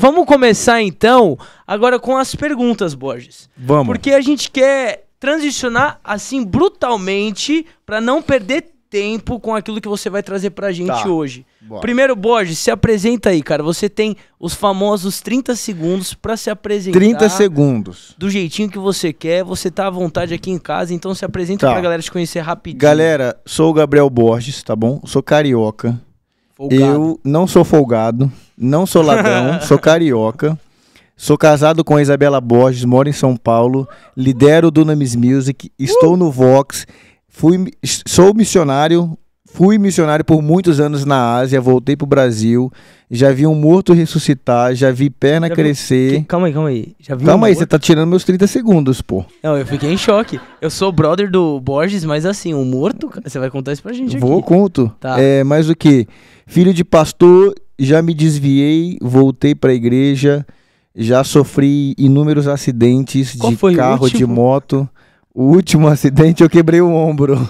vamos começar então agora com as perguntas, Borges. Vamos. Porque a gente quer transicionar assim brutalmente para não perder tempo com aquilo que você vai trazer pra gente tá. hoje. Primeiro, Borges, se apresenta aí, cara. Você tem os famosos 30 segundos para se apresentar. 30 segundos. Do jeitinho que você quer. Você tá à vontade aqui em casa, então se apresenta tá. pra galera te conhecer rapidinho. Galera, sou o Gabriel Borges, tá bom? Sou carioca. Folgado. Eu não sou folgado, não sou ladrão, sou carioca. Sou casado com a Isabela Borges, moro em São Paulo, lidero o Dunamis Music, estou uh! no Vox, fui, sou missionário, fui missionário por muitos anos na Ásia, voltei para o Brasil, já vi um morto ressuscitar, já vi perna já crescer. Vi... Calma aí, calma aí. Já vi calma um aí, morto? você tá tirando meus 30 segundos, pô. Não, eu fiquei em choque. Eu sou brother do Borges, mas assim, um morto, você vai contar isso pra gente Vou, aqui. conto. Tá. É, mas o que? Filho de pastor, já me desviei, voltei pra igreja, já sofri inúmeros acidentes Qual de carro, de moto. O último acidente eu quebrei o ombro.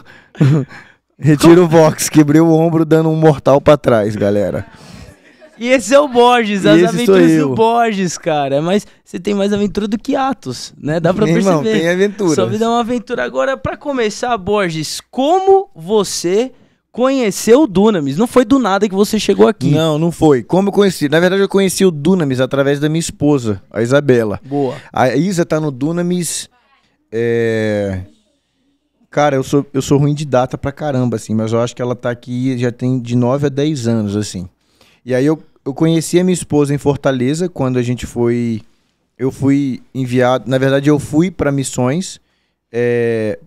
Retiro Como? o Vox, quebrei o ombro dando um mortal para trás, galera. E esse é o Borges, as aventuras do Borges, cara. Mas você tem mais aventura do que atos, né? Dá pra Meu perceber. Irmão, tem aventura. só vida é uma aventura. Agora, para começar, Borges, como você conheceu o Dunamis? Não foi do nada que você chegou aqui. Não, não foi. Como eu conheci? Na verdade, eu conheci o Dunamis através da minha esposa, a Isabela. Boa. A Isa tá no Dunamis. É... Cara, eu sou, eu sou ruim de data pra caramba, assim, mas eu acho que ela tá aqui já tem de 9 a 10 anos, assim. E aí eu eu conheci a minha esposa em Fortaleza quando a gente foi. Eu fui enviado. Na verdade, eu fui para missões. É,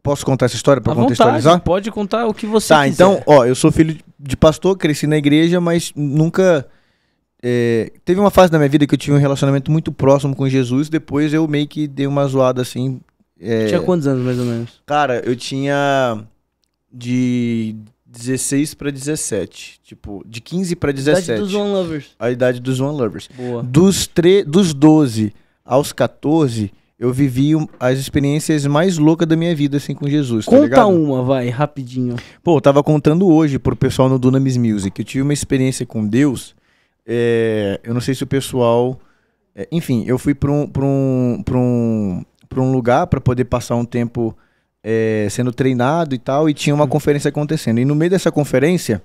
posso contar essa história para contextualizar? Vontade, pode contar o que você tá, quiser. então, ó, eu sou filho de pastor, cresci na igreja, mas nunca. É, teve uma fase da minha vida que eu tive um relacionamento muito próximo com Jesus, depois eu meio que dei uma zoada assim. É, tinha quantos anos mais ou menos? Cara, eu tinha de 16 para 17. Tipo, de 15 para 17. A idade dos One Lovers. A idade dos One Lovers. Boa. Dos, tre dos 12 aos 14, eu vivi um, as experiências mais loucas da minha vida, assim, com Jesus. Tá Conta tá uma, vai, rapidinho. Pô, eu tava contando hoje pro pessoal no Dunamis Music. Eu tive uma experiência com Deus. É, eu não sei se o pessoal. É, enfim, eu fui pra um, pra um, pra um, pra um lugar para poder passar um tempo é, sendo treinado e tal, e tinha uma hum. conferência acontecendo. E no meio dessa conferência,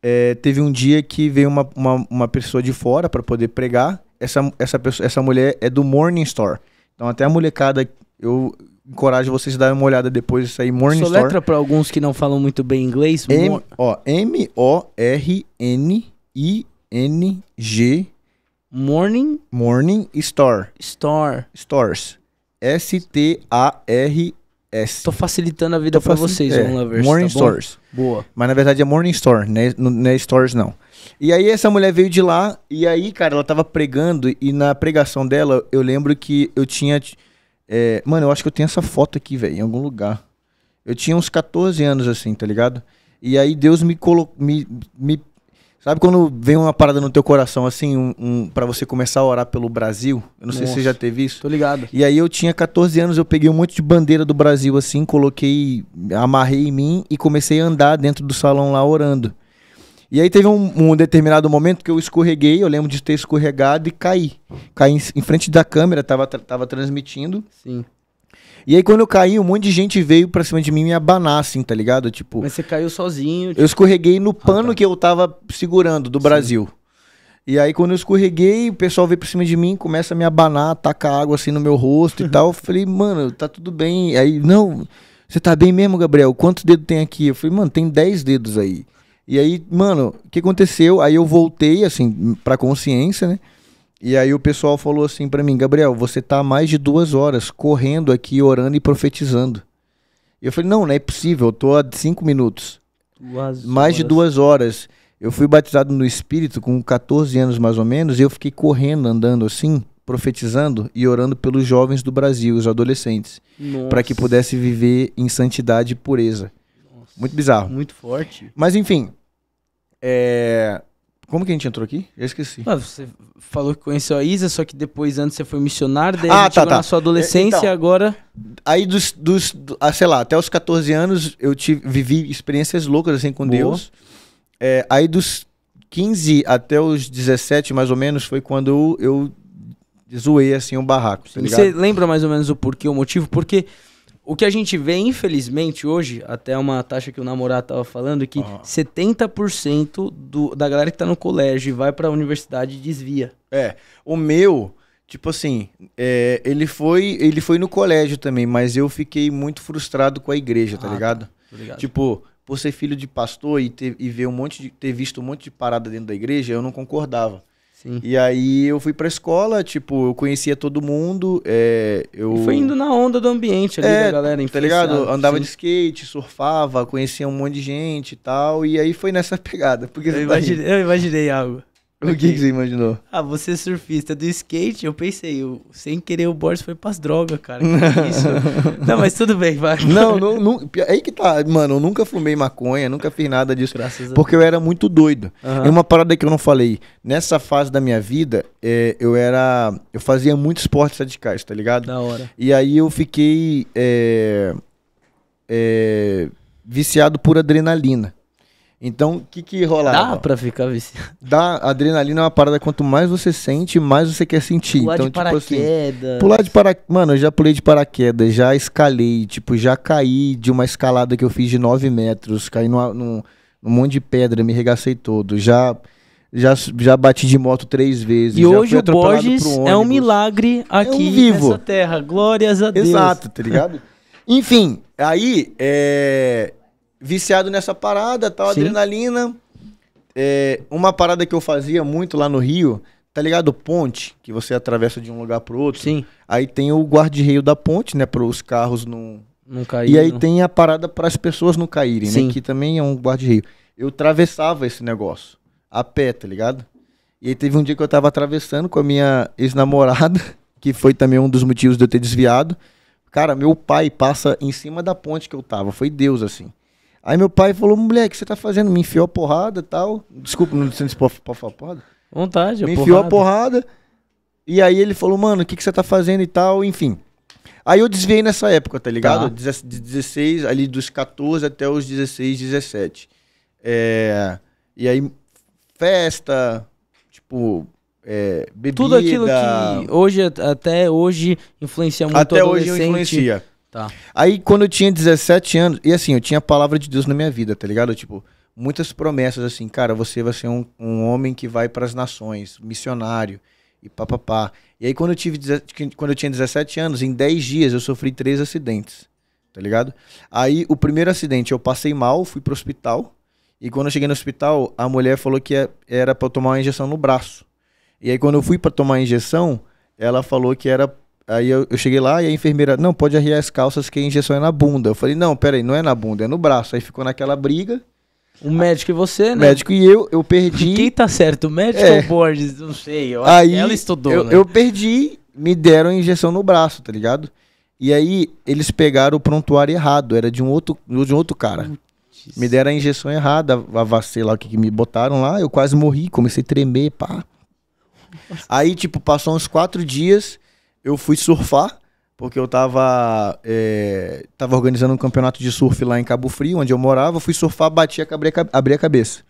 é, teve um dia que veio uma, uma, uma pessoa de fora para poder pregar. Essa, essa, pessoa, essa mulher é do Morning Store. Então, até a molecada, eu encorajo vocês a darem uma olhada depois disso aí, Morning Soletra Store. letra para alguns que não falam muito bem inglês. M, ó, M-O-R-N-I-N-G. Morning? Morning Store. Store. Stores. s t a r n estou é Tô facilitando a vida para facil... vocês, é, lovers, tá Morning tá Stores. Boa. Mas na verdade é Morning Store, né? Não é Stores, não. E aí essa mulher veio de lá, e aí, cara, ela tava pregando, e na pregação dela, eu lembro que eu tinha. É, mano, eu acho que eu tenho essa foto aqui, velho, em algum lugar. Eu tinha uns 14 anos, assim, tá ligado? E aí Deus me, colocou me, me Sabe quando vem uma parada no teu coração, assim, um, um para você começar a orar pelo Brasil? Eu não Nossa, sei se você já teve isso. Tô ligado. E aí eu tinha 14 anos, eu peguei um monte de bandeira do Brasil, assim, coloquei, amarrei em mim e comecei a andar dentro do salão lá orando. E aí teve um, um determinado momento que eu escorreguei, eu lembro de ter escorregado e caí. Caí em, em frente da câmera, tava, tava transmitindo. Sim. E aí quando eu caí, um monte de gente veio pra cima de mim me abanar, assim, tá ligado? Tipo. Mas você caiu sozinho? Tipo... Eu escorreguei no ah, pano ah, tá. que eu tava segurando do Sim. Brasil. E aí quando eu escorreguei, o pessoal veio pra cima de mim, começa a me abanar, taca água assim no meu rosto e tal. Eu falei, mano, tá tudo bem. aí, não, você tá bem mesmo, Gabriel? Quantos dedos tem aqui? Eu falei, mano, tem 10 dedos aí. E aí, mano, o que aconteceu? Aí eu voltei, assim, pra consciência, né? E aí o pessoal falou assim para mim, Gabriel, você tá mais de duas horas correndo aqui, orando e profetizando. E eu falei, não, não é possível, eu tô há cinco minutos. Duas mais horas. de duas horas. Eu fui batizado no Espírito com 14 anos mais ou menos, e eu fiquei correndo, andando assim, profetizando e orando pelos jovens do Brasil, os adolescentes, para que pudesse viver em santidade e pureza. Nossa. Muito bizarro. Muito forte. Mas enfim, é, como que a gente entrou aqui? Eu esqueci. você falou que conheceu a Isa, só que depois antes você foi missionário, daí ah, tá, tá. na sua adolescência é, então, agora. Aí dos, dos ah, sei lá, até os 14 anos eu tive, vivi experiências loucas assim com Boa. Deus. É, aí dos 15 até os 17, mais ou menos, foi quando eu zoei assim um barraco. Tá você lembra mais ou menos o porquê, o motivo? Porque o que a gente vê, infelizmente, hoje, até uma taxa que o namorado tava falando, que uhum. 70% do, da galera que tá no colégio e vai pra universidade desvia. É. O meu, tipo assim, é, ele, foi, ele foi no colégio também, mas eu fiquei muito frustrado com a igreja, tá ah, tá. ligado? Tá, ligado. Tipo, por ser filho de pastor e ter, e ver um monte de, ter visto um monte de parada dentro da igreja, eu não concordava. Sim. E aí eu fui pra escola, tipo, eu conhecia todo mundo. É, eu... E foi indo na onda do ambiente ali é, da galera, Tá ligado? Andava sim. de skate, surfava, conhecia um monte de gente e tal. E aí foi nessa pegada. Porque eu, tá eu imaginei algo. O que, que, você imaginou? Ah, você é surfista do skate, eu pensei, eu, sem querer o board foi pras drogas, cara. Que é isso? não, mas tudo bem, vai. Não, não, não, aí que tá, mano, eu nunca fumei maconha, nunca fiz nada disso. Graças porque eu era muito doido. Uhum. E uma parada que eu não falei, nessa fase da minha vida, é, eu era. Eu fazia muitos esportes radicais, tá ligado? Da hora. E aí eu fiquei. É, é, viciado por adrenalina. Então, o que que rolava? Dá pra ficar viciado. Dá, adrenalina é uma parada, quanto mais você sente, mais você quer sentir. Pular então, de tipo assim, paraquedas. Assim, pular de paraquedas. Mano, eu já pulei de paraquedas, já escalei, tipo, já caí de uma escalada que eu fiz de 9 metros, caí numa, num, num monte de pedra, me regacei todo, já... Já, já bati de moto três vezes. E hoje o Borges é um milagre aqui é um vivo. nessa terra. Glórias a Deus. Exato, tá ligado? Enfim, aí é, viciado nessa parada, tal, Sim. adrenalina. É, uma parada que eu fazia muito lá no Rio, tá ligado? Ponte, que você atravessa de um lugar pro outro. Sim. Aí tem o guarda-reio da ponte, né? Para os carros não. Não cair. E aí tem a parada para as pessoas não caírem, né? Sim. né? Que também é um guarda-reio. Eu atravessava esse negócio. A pé, tá ligado? E aí teve um dia que eu tava atravessando com a minha ex-namorada, que foi também um dos motivos de eu ter desviado. Cara, meu pai passa em cima da ponte que eu tava. Foi Deus, assim. Aí meu pai falou, moleque, o que você tá fazendo? Me enfiou a porrada e tal. Desculpa, não disse pode falar porrada. Vontade, Me enfiou porrada. a porrada. E aí ele falou, mano, o que, que você tá fazendo e tal, enfim. Aí eu desviei nessa época, tá ligado? Tá. De 16, ali dos 14 até os 16, 17. É, e aí, festa, tipo, é, bebida. Tudo aquilo que hoje, até hoje influencia muito até hoje influencia. Tá. Aí quando eu tinha 17 anos, e assim, eu tinha a palavra de Deus na minha vida, tá ligado? Tipo, muitas promessas assim, cara, você vai ser um, um homem que vai para as nações, missionário e papapá. E aí quando eu tive quando eu tinha 17 anos, em 10 dias eu sofri três acidentes, tá ligado? Aí o primeiro acidente eu passei mal, fui pro hospital, e quando eu cheguei no hospital, a mulher falou que é, era para tomar uma injeção no braço. E aí quando eu fui para tomar a injeção, ela falou que era Aí eu, eu, cheguei lá e a enfermeira, não, pode arriar as calças que a injeção é na bunda. Eu falei, não, peraí, não é na bunda, é no braço. Aí ficou naquela briga. O médico e você, né? Médico e eu, eu perdi. Quem tá certo, o médico é. ou Borges? Não sei. Eu, aí, ela estudou. Eu, né? eu perdi, me deram a injeção no braço, tá ligado? E aí eles pegaram o prontuário errado, era de um outro, de um outro cara. Putz. Me deram a injeção errada, a vacila que, que me botaram lá, eu quase morri, comecei a tremer, pá. Nossa. Aí, tipo, passou uns quatro dias eu fui surfar, porque eu tava, é, tava organizando um campeonato de surf lá em Cabo Frio, onde eu morava, fui surfar, bati, abri a, abri a cabeça.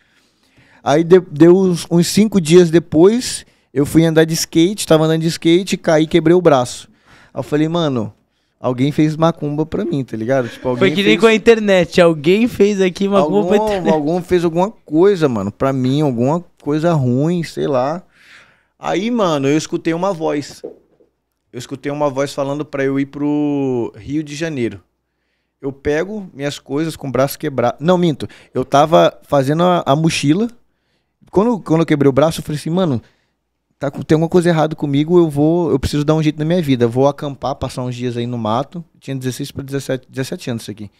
Aí de, deu uns, uns cinco dias depois, eu fui andar de skate, tava andando de skate, caí, quebrei o braço. Aí eu falei, mano, alguém fez macumba pra mim, tá ligado? Tipo, alguém Foi que nem fez... com a internet, alguém fez aqui macumba algum, pra internet. Algum fez alguma coisa, mano, pra mim, alguma coisa ruim, sei lá. Aí, mano, eu escutei uma voz eu escutei uma voz falando para eu ir pro Rio de Janeiro. Eu pego minhas coisas com o braço quebrado. Não, minto. Eu tava fazendo a, a mochila. Quando, quando eu quebrei o braço, eu falei assim, mano, tá, tem alguma coisa errada comigo, eu vou. Eu preciso dar um jeito na minha vida. Vou acampar, passar uns dias aí no mato. tinha 16 para 17, 17 anos isso aqui.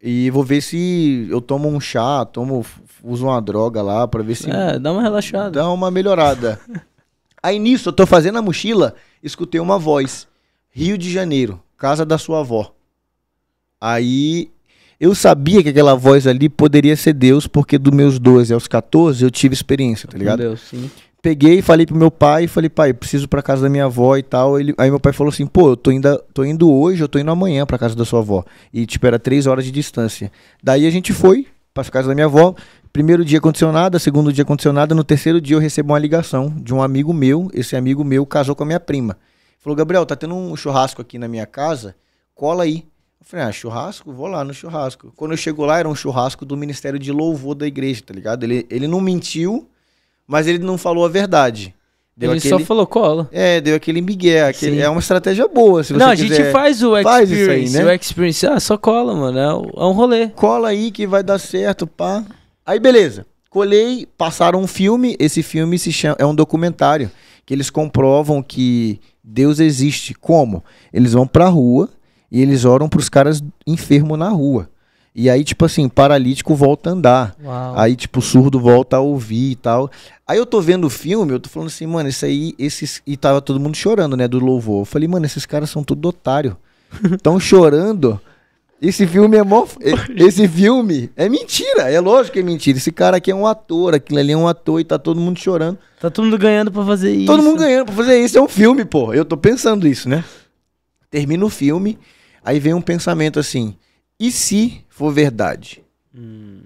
E vou ver se eu tomo um chá, tomo, uso uma droga lá para ver se. É, dá uma relaxada. Dá uma melhorada. Aí nisso, eu tô fazendo a mochila, escutei uma voz. Rio de Janeiro, casa da sua avó. Aí eu sabia que aquela voz ali poderia ser Deus, porque dos meus 12 aos 14 eu tive experiência, tá ligado? Deus, sim. Peguei e falei pro meu pai, falei, pai, preciso pra casa da minha avó e tal. Ele, aí meu pai falou assim, pô, eu tô, ainda, tô indo hoje, eu tô indo amanhã pra casa da sua avó. E, tipo, era três horas de distância. Daí a gente foi pra casa da minha avó, Primeiro dia condicionada, segundo dia condicionada, no terceiro dia eu recebo uma ligação de um amigo meu. Esse amigo meu casou com a minha prima. Falou, Gabriel, tá tendo um churrasco aqui na minha casa, cola aí. Eu falei, ah, churrasco? Vou lá no churrasco. Quando eu chego lá, era um churrasco do Ministério de Louvor da igreja, tá ligado? Ele, ele não mentiu, mas ele não falou a verdade. Deu ele aquele, só falou cola. É, deu aquele migué. Aquele, é uma estratégia boa, se você Não, a quiser, gente faz o faz experience. Faz isso aí, né? O experience, ah, só cola, mano. É, é um rolê. Cola aí que vai dar certo, pá. Aí beleza. Colei, passaram um filme. Esse filme se chama, é um documentário que eles comprovam que Deus existe. Como? Eles vão pra rua e eles oram pros caras enfermos na rua. E aí, tipo assim, paralítico volta a andar. Uau. Aí, tipo, surdo volta a ouvir e tal. Aí eu tô vendo o filme, eu tô falando assim, mano, isso aí, esses. E tava todo mundo chorando, né, do louvor. Eu falei, mano, esses caras são tudo otário. Tão chorando esse filme é mó... Esse filme é mentira. É lógico que é mentira. Esse cara aqui é um ator, aquilo ali é um ator e tá todo mundo chorando. Tá todo mundo ganhando pra fazer isso. Todo mundo ganhando pra fazer isso. É um filme, pô. Eu tô pensando isso, né? Termina o filme, aí vem um pensamento assim. E se for verdade? Hum.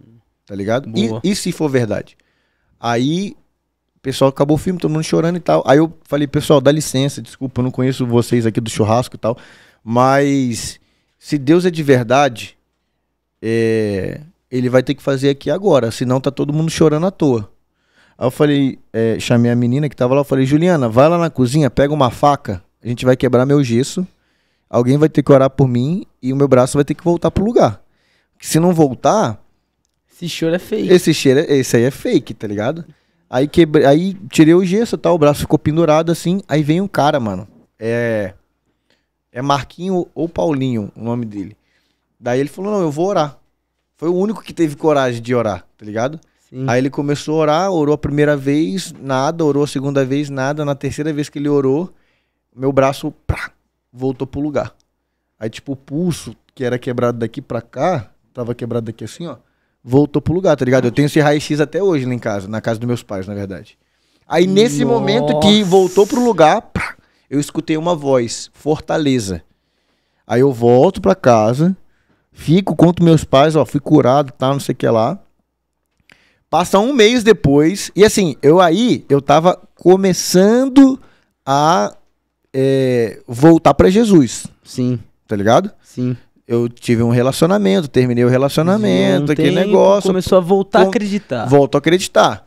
Tá ligado? E, e, se for verdade? Aí, o pessoal acabou o filme, todo mundo chorando e tal. Aí eu falei, pessoal, dá licença, desculpa, eu não conheço vocês aqui do churrasco e tal. Mas se Deus é de verdade, é, ele vai ter que fazer aqui agora, senão tá todo mundo chorando à toa. Aí eu falei, é, chamei a menina que tava lá, eu falei, Juliana, vai lá na cozinha, pega uma faca, a gente vai quebrar meu gesso, alguém vai ter que orar por mim e o meu braço vai ter que voltar pro lugar. Se não voltar. Esse cheiro é fake. Esse cheiro, é, esse aí é fake, tá ligado? Aí quebrei, aí tirei o gesso, tá, o braço ficou pendurado assim, aí vem um cara, mano. É é Marquinho ou Paulinho o nome dele. Daí ele falou: não, eu vou orar. Foi o único que teve coragem de orar, tá ligado? Sim. Aí ele começou a orar, orou a primeira vez, nada, orou a segunda vez, nada. Na terceira vez que ele orou, meu braço prá, voltou pro lugar. Aí, tipo, o pulso, que era quebrado daqui pra cá, tava quebrado daqui assim, ó, voltou pro lugar, tá ligado? Eu tenho esse raio-x até hoje lá em casa, na casa dos meus pais, na verdade. Aí, nesse Nossa. momento que voltou pro lugar, prá, eu escutei uma voz, Fortaleza. Aí eu volto para casa, fico, conto meus pais, ó, fui curado, tá, não sei o que lá. Passa um mês depois, e assim, eu aí, eu tava começando a é, voltar para Jesus. Sim. Tá ligado? Sim. Eu tive um relacionamento, terminei o relacionamento, um aquele negócio. Começou a voltar com, a acreditar. Volto a acreditar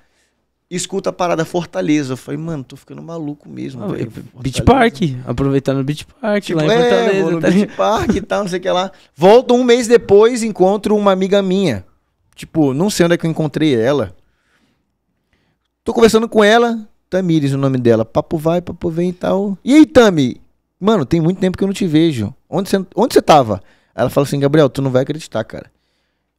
escuta a parada Fortaleza. Eu falei, mano, tô ficando maluco mesmo. Ah, véio, beach Park, aproveitando o Beach Park tipo, lá em tipo, é, Fortaleza. vou no tá... Beach Park e tal, não sei o que lá. Volto um mês depois, encontro uma amiga minha. Tipo, não sei onde é que eu encontrei ela. Tô conversando com ela, Tamires o nome dela. Papo vai, papo vem e tal. E aí, Tami? Mano, tem muito tempo que eu não te vejo. Onde você onde cê tava? Ela falou assim, Gabriel, tu não vai acreditar, cara.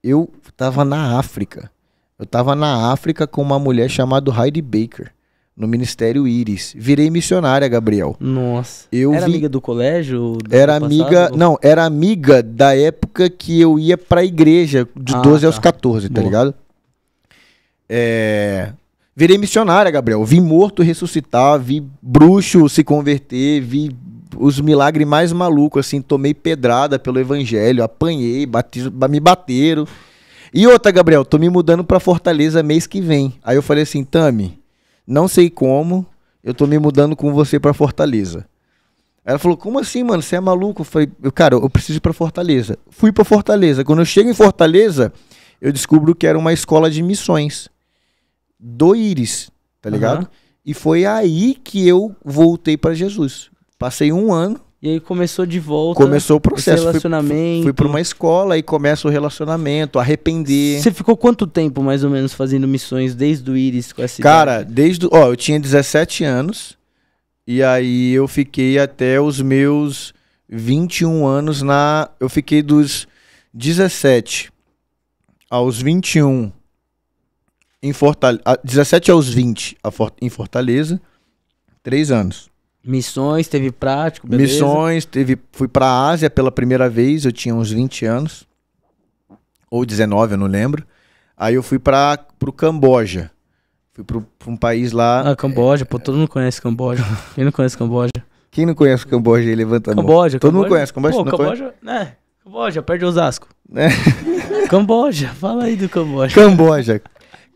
Eu tava na África. Eu estava na África com uma mulher chamada Heidi Baker, no Ministério Íris. Virei missionária, Gabriel. Nossa. Eu era vi... amiga do colégio? Do era amiga. Não, era amiga da época que eu ia pra igreja, de ah, 12 tá. aos 14, tá Boa. ligado? É. Virei missionária, Gabriel. Vi morto ressuscitar, vi bruxo se converter, vi os milagres mais malucos, assim. Tomei pedrada pelo evangelho, apanhei, bati, me bateram. E outra, Gabriel, tô me mudando pra Fortaleza mês que vem. Aí eu falei assim, Tami, não sei como, eu tô me mudando com você pra Fortaleza. Ela falou, como assim, mano? Você é maluco? Eu falei, cara, eu preciso ir pra Fortaleza. Fui pra Fortaleza. Quando eu chego em Fortaleza, eu descubro que era uma escola de missões. Do Íris, tá ligado? Uhum. E foi aí que eu voltei para Jesus. Passei um ano e aí começou de volta. Começou o processo. Relacionamento. Fui, fui pra uma escola e começa o relacionamento, arrepender. Você ficou quanto tempo, mais ou menos, fazendo missões desde o Iris com essa Cara, ideia? desde. Ó, eu tinha 17 anos. E aí eu fiquei até os meus 21 anos na. Eu fiquei dos 17 aos 21 em Fortaleza. 17 aos 20 em Fortaleza. Três anos. Missões, teve prático, beleza? Missões, teve, fui para a Ásia pela primeira vez, eu tinha uns 20 anos. Ou 19, eu não lembro. Aí eu fui para o Camboja. Fui para um país lá. Ah, Camboja, é... pô, todo mundo conhece Camboja. Quem não conhece Camboja? Quem não conhece Camboja aí, levanta a mão. Camboja, Todo Camboja? mundo conhece Camboja? Pô, não Camboja, conhece? né? Camboja, perde Osasco. É. Camboja, fala aí do Camboja. Camboja,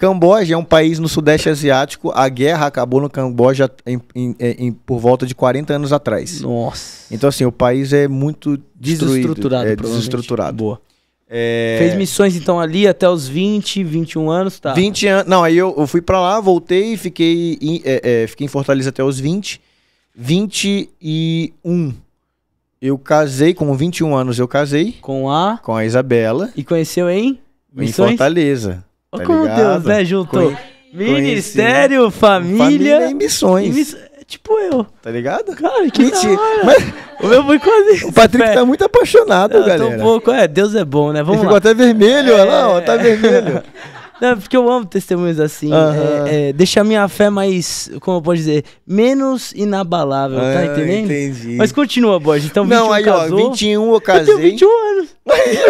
Camboja é um país no Sudeste Asiático. A guerra acabou no Camboja em, em, em, por volta de 40 anos atrás. Nossa. Então, assim, o país é muito destruído. Desestruturado, é, desestruturado. Boa. É... Fez missões, então, ali até os 20, 21 anos, tá? 20 anos. Não, aí eu, eu fui para lá, voltei e fiquei, em, é, é, fiquei em Fortaleza até os 20. 21. Eu casei, com 21 anos eu casei. Com a? Com a Isabela. E conheceu em? Missões? Em Fortaleza. Tá Como ligado? Deus, né? Juntou Conhe... Ministério, Conheci... família, família e missões. E miss... Tipo eu. Tá ligado? Cara, que Mentira. Mas... O meu foi quase. O Patrick tá né? muito apaixonado, eu galera. Tô um pouco, é, Deus é bom, né? Vamos Ele lá. ficou até vermelho, é... olha lá, ó, tá é. vermelho. Não, porque eu amo testemunhos assim. Uhum. É, é, deixa a minha fé mais, como eu posso dizer, menos inabalável, tá ah, tá entendendo? Entendi. Mas continua, Borges. Então, 21 Não, aí, casou. ó, 21 eu casei. Eu tenho 21 anos.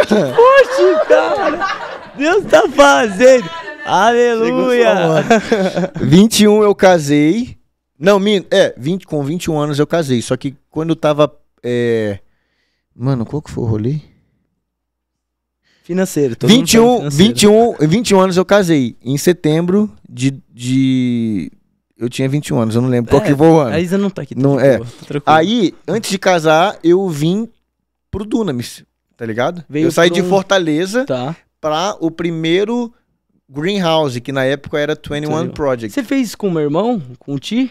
que forte, cara. Deus tá fazendo. Aleluia. 21 eu casei. Não, é, 20, com 21 anos eu casei. Só que quando eu tava. É... Mano, qual que foi o rolê? Financeiro, tô 21, tá financeiro. 21, 21 anos eu casei. Em setembro de, de. Eu tinha 21 anos, eu não lembro é, qual que foi o ano. A Isa não tá aqui, tá não, é. Boa, tá Aí, antes de casar, eu vim pro Dunamis, tá ligado? Veio eu saí um... de Fortaleza tá para o primeiro Greenhouse, que na época era 21 Entendeu? Project. Você fez com o meu irmão? Com o Ti?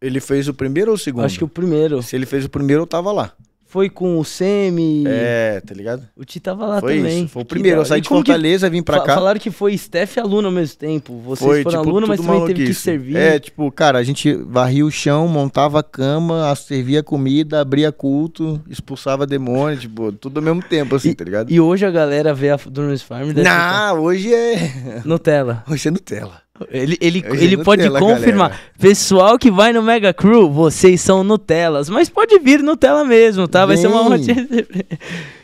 Ele fez o primeiro ou o segundo? Acho que o primeiro. Se ele fez o primeiro, eu tava lá. Foi com o Semi. É, tá ligado? O Ti tava lá foi também. Isso, foi o primeiro. Eu saí de Fortaleza, vim pra cá. Falaram que foi Steph e aluno ao mesmo tempo. Vocês foi, foram tipo, aluno, mas também teve que servir. É, tipo, cara, a gente varria o chão, montava a cama, servia comida, abria culto, expulsava demônio, tipo, tudo ao mesmo tempo, assim, e, tá ligado? E hoje a galera vê a Dormers Farm. Não, ficar... hoje é. Nutella. Hoje é Nutella. Ele, ele, é ele pode confirmar. Galera. Pessoal que vai no Mega Crew, vocês são Nutelas. Mas pode vir Nutella mesmo, tá? Vai ser uma rotina.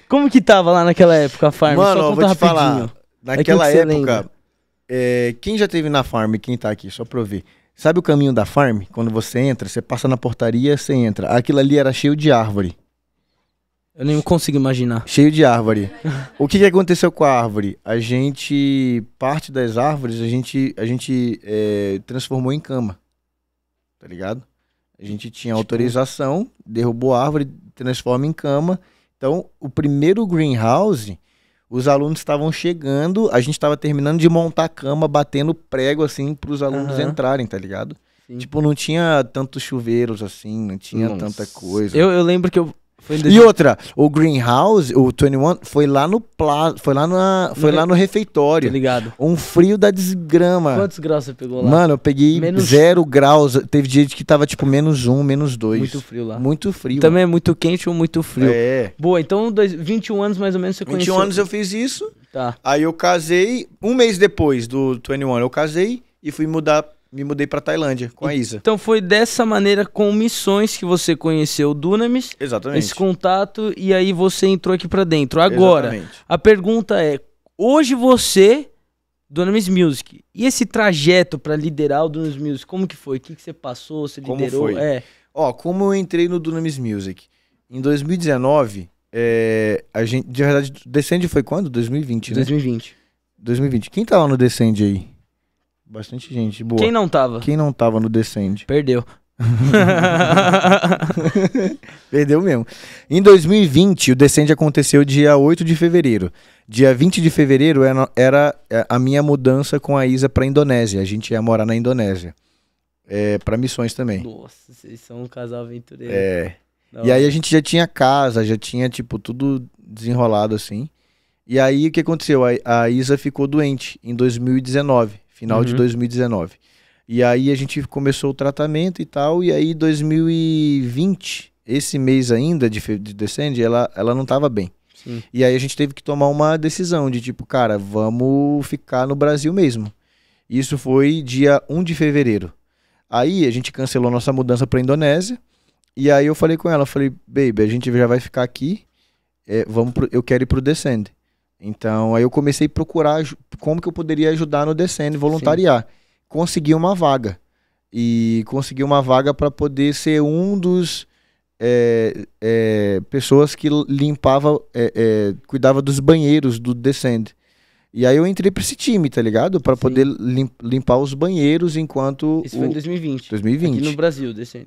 Como que tava lá naquela época a farm? Mano, Só vou te falar. É naquela que época, é, quem já teve na farm, quem tá aqui, só pra eu ver. Sabe o caminho da farm? Quando você entra, você passa na portaria, você entra. Aquilo ali era cheio de árvore. Eu nem consigo imaginar. Cheio de árvore. o que, que, aconteceu com a árvore? A gente, parte das árvores, a gente, a gente é, transformou em cama. Tá ligado? A gente tinha tipo, autorização, derrubou a árvore, transforma em cama. Então, o primeiro greenhouse, os alunos estavam chegando, a gente estava terminando de montar a cama, batendo prego assim para os alunos uhum. entrarem, tá ligado? Sim. Tipo, não tinha tantos chuveiros assim, não tinha Nossa. tanta coisa. Eu, eu lembro que eu, e outra, o Greenhouse, o 21, foi lá no pla... foi lá na, foi no lá no refeitório. Tô ligado. Um frio da desgrama. Quantos graus você pegou lá? Mano, eu peguei menos... zero graus. Teve dia que tava tipo menos um, menos dois. Muito frio lá. Muito frio. Também mano. é muito quente ou muito frio. É. Boa, então dois, 21 anos mais ou menos você 21 conheceu. 21 anos eu fiz isso. Tá. Aí eu casei, um mês depois do 21, eu casei e fui mudar me mudei para Tailândia com a Isa. Então foi dessa maneira com missões que você conheceu o Dunamis. Exatamente. Esse contato e aí você entrou aqui para dentro. Agora, Exatamente. a pergunta é: hoje você Dunamis Music. E esse trajeto para liderar o Dunamis Music, como que foi? O que, que você passou? Você como liderou? foi? É. Ó, como eu entrei no Dunamis Music? Em 2019, é, eh, a gente, de verdade, Descende foi quando? 2020, né? 2020. 2020. Quem tá lá no Descende aí? Bastante gente boa. Quem não tava? Quem não tava no Descende? Perdeu. Perdeu mesmo. Em 2020, o Descende aconteceu dia 8 de fevereiro. Dia 20 de fevereiro é era é, a minha mudança com a Isa pra Indonésia. A gente ia morar na Indonésia. É, para missões também. Nossa, vocês são um casal aventureiro. É. Não. E aí a gente já tinha casa, já tinha, tipo, tudo desenrolado assim. E aí o que aconteceu? A, a Isa ficou doente em 2019 final uhum. de 2019. E aí a gente começou o tratamento e tal, e aí 2020, esse mês ainda de, de Descende, ela, ela não estava bem. Sim. E aí a gente teve que tomar uma decisão de tipo, cara, vamos ficar no Brasil mesmo. Isso foi dia 1 de fevereiro. Aí a gente cancelou nossa mudança para Indonésia. E aí eu falei com ela, falei, baby, a gente já vai ficar aqui. É, vamos pro, eu quero ir pro Descend. Então, aí eu comecei a procurar como que eu poderia ajudar no DCN, voluntariar. Sim. Consegui uma vaga. E consegui uma vaga para poder ser um dos é, é, pessoas que limpava, é, é, cuidava dos banheiros do Descend. E aí eu entrei para esse time, tá ligado? Para poder limpar os banheiros enquanto... Isso o... foi em 2020. 2020. Aqui no Brasil, Descend.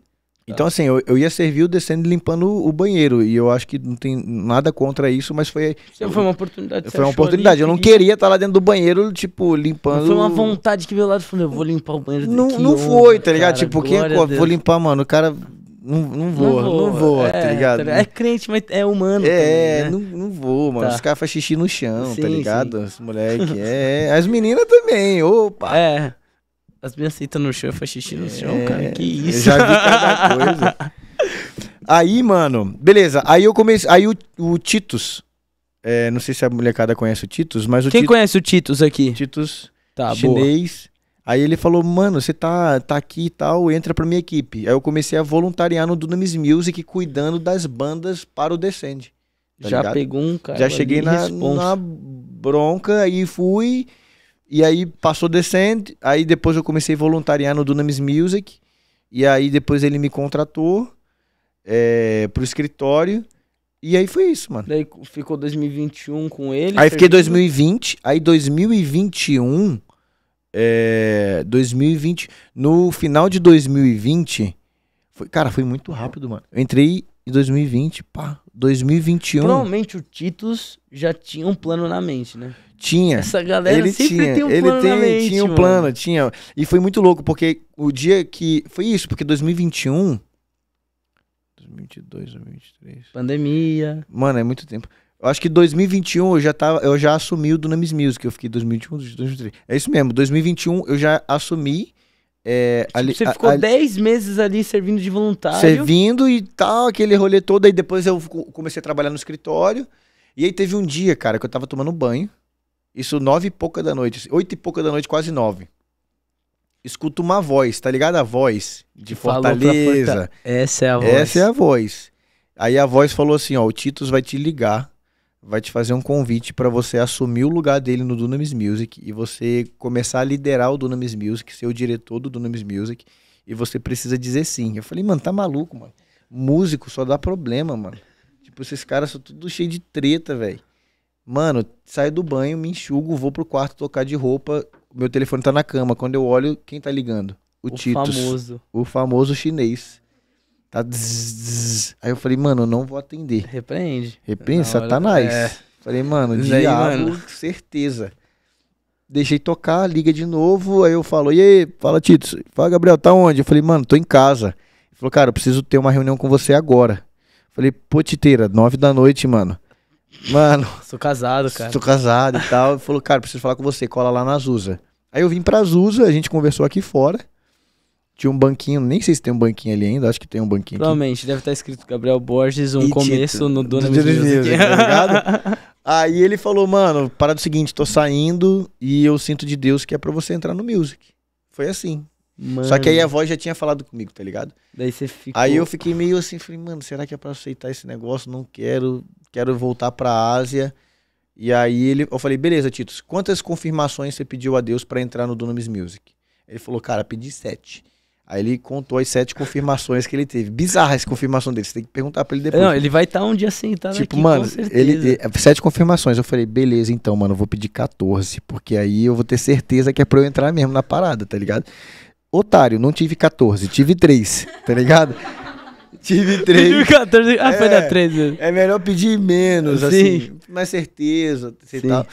Tá. Então, assim, eu, eu ia servir o descendo limpando o banheiro. E eu acho que não tem nada contra isso, mas foi. Isso foi uma oportunidade. Foi uma oportunidade. eu não queria estar tá lá dentro do banheiro, tipo, limpando. Não foi uma vontade que veio lá e falou, eu vou limpar o banheiro Não, não foi, tá ligado? Cara, tipo, quem vou limpar, mano? O cara. Não, não voa, não voa, tá é, tá ligado? É crente, mas é humano. É, também, né? não, não voa, mano. Tá. Os caras fazem xixi no chão, sim, tá ligado? Sim. Os moleque. é, as meninas também, opa. É. As minhas sentam no chão e faz xixi no é, chão, cara. Que isso. já vi cada coisa. aí, mano, beleza. Aí eu comecei. Aí o, o Titus. É, não sei se a molecada conhece o Titus, mas o Quem Titus, conhece o Titus aqui? Titus tá, chinês. Boa. Aí ele falou, mano, você tá, tá aqui e tal, entra pra minha equipe. Aí eu comecei a voluntariar no Dunamis Music, cuidando das bandas para o Descend. Tá Já ligado? pegou um cara. Já cheguei na, na, bronca e fui. E aí passou descendo, aí depois eu comecei a voluntariar no Dunamis Music, e aí depois ele me contratou é, pro escritório, e aí foi isso, mano. Daí ficou 2021 com ele? Aí fiquei 2020, tudo. aí 2021, é, 2020, no final de 2020, foi, cara, foi muito rápido, mano. Eu entrei de 2020, pá, 2021. Provavelmente o Titus já tinha um plano na mente, né? Tinha. Essa galera ele tinha, tem um ele plano tem, na mente, tinha um mano. plano, tinha. E foi muito louco porque o dia que foi isso, porque 2021 2022, 2023. Pandemia. Mano, é muito tempo. Eu acho que 2021 eu já tava, eu já assumi o Dunamis Music, eu fiquei 2021, 2023. É isso mesmo, 2021 eu já assumi é, tipo, ali, você ficou 10 meses ali servindo de voluntário. Servindo e tal, aquele rolê todo. Aí depois eu comecei a trabalhar no escritório. E aí teve um dia, cara, que eu tava tomando banho. Isso nove e pouca da noite. Oito e pouca da noite, quase nove. Escuto uma voz, tá ligado? A voz de Fortaleza. Essa é a voz. Essa é a voz. Aí a voz falou assim, ó, o Titus vai te ligar vai te fazer um convite para você assumir o lugar dele no Dunamis Music e você começar a liderar o Dunamis Music, ser o diretor do Dunamis Music e você precisa dizer sim. Eu falei, mano, tá maluco, mano. Músico só dá problema, mano. Tipo, esses caras são tudo cheio de treta, velho. Mano, saio do banho, me enxugo, vou pro quarto tocar de roupa, meu telefone tá na cama. Quando eu olho, quem tá ligando? O, o Titus. Famoso. O famoso chinês. Tá zzz, zzz. Aí eu falei, mano, eu não vou atender. Repreende. Repreende, Satanás. É. Falei, mano, Diz diabo, aí, mano. certeza. Deixei tocar, liga de novo. Aí eu falo, e aí, fala, Tito. Fala, Gabriel, tá onde? Eu falei, mano, tô em casa. Ele falou, cara, eu preciso ter uma reunião com você agora. Eu falei, pô, Titeira, nove da noite, mano. Mano. Sou casado, cara. Sou casado e tal. Ele falou, cara, preciso falar com você, cola lá na Azusa. Aí eu vim pra Azusa, a gente conversou aqui fora. Tinha um banquinho, nem sei se tem um banquinho ali ainda, acho que tem um banquinho. Provavelmente, aqui. deve estar tá escrito Gabriel Borges, um e começo no Dona do Music. Tá Aí ele falou, mano, para é o seguinte, tô saindo e eu sinto de Deus que é pra você entrar no Music. Foi assim. Mano. Só que aí a voz já tinha falado comigo, tá ligado? Daí você ficou... Aí eu fiquei meio assim, falei, mano, será que é pra aceitar esse negócio? Não quero, quero voltar pra Ásia. E aí ele, eu falei, beleza, Titus, quantas confirmações você pediu a Deus para entrar no Dunamis Music? Ele falou, cara, pedi sete. Aí ele contou as sete confirmações que ele teve. Bizarra essa confirmação dele, você tem que perguntar pra ele depois. Não, ele vai estar tá um dia assim, tá? tipo, aqui, mano, ele, é, sete confirmações. Eu falei, beleza, então, mano, eu vou pedir 14, porque aí eu vou ter certeza que é pra eu entrar mesmo na parada, tá ligado? Otário, não tive 14, tive três. tá ligado? Tive três. Tive 14. Ah, foi é, da 13. É melhor pedir menos, Sim. assim. Mais certeza e tal.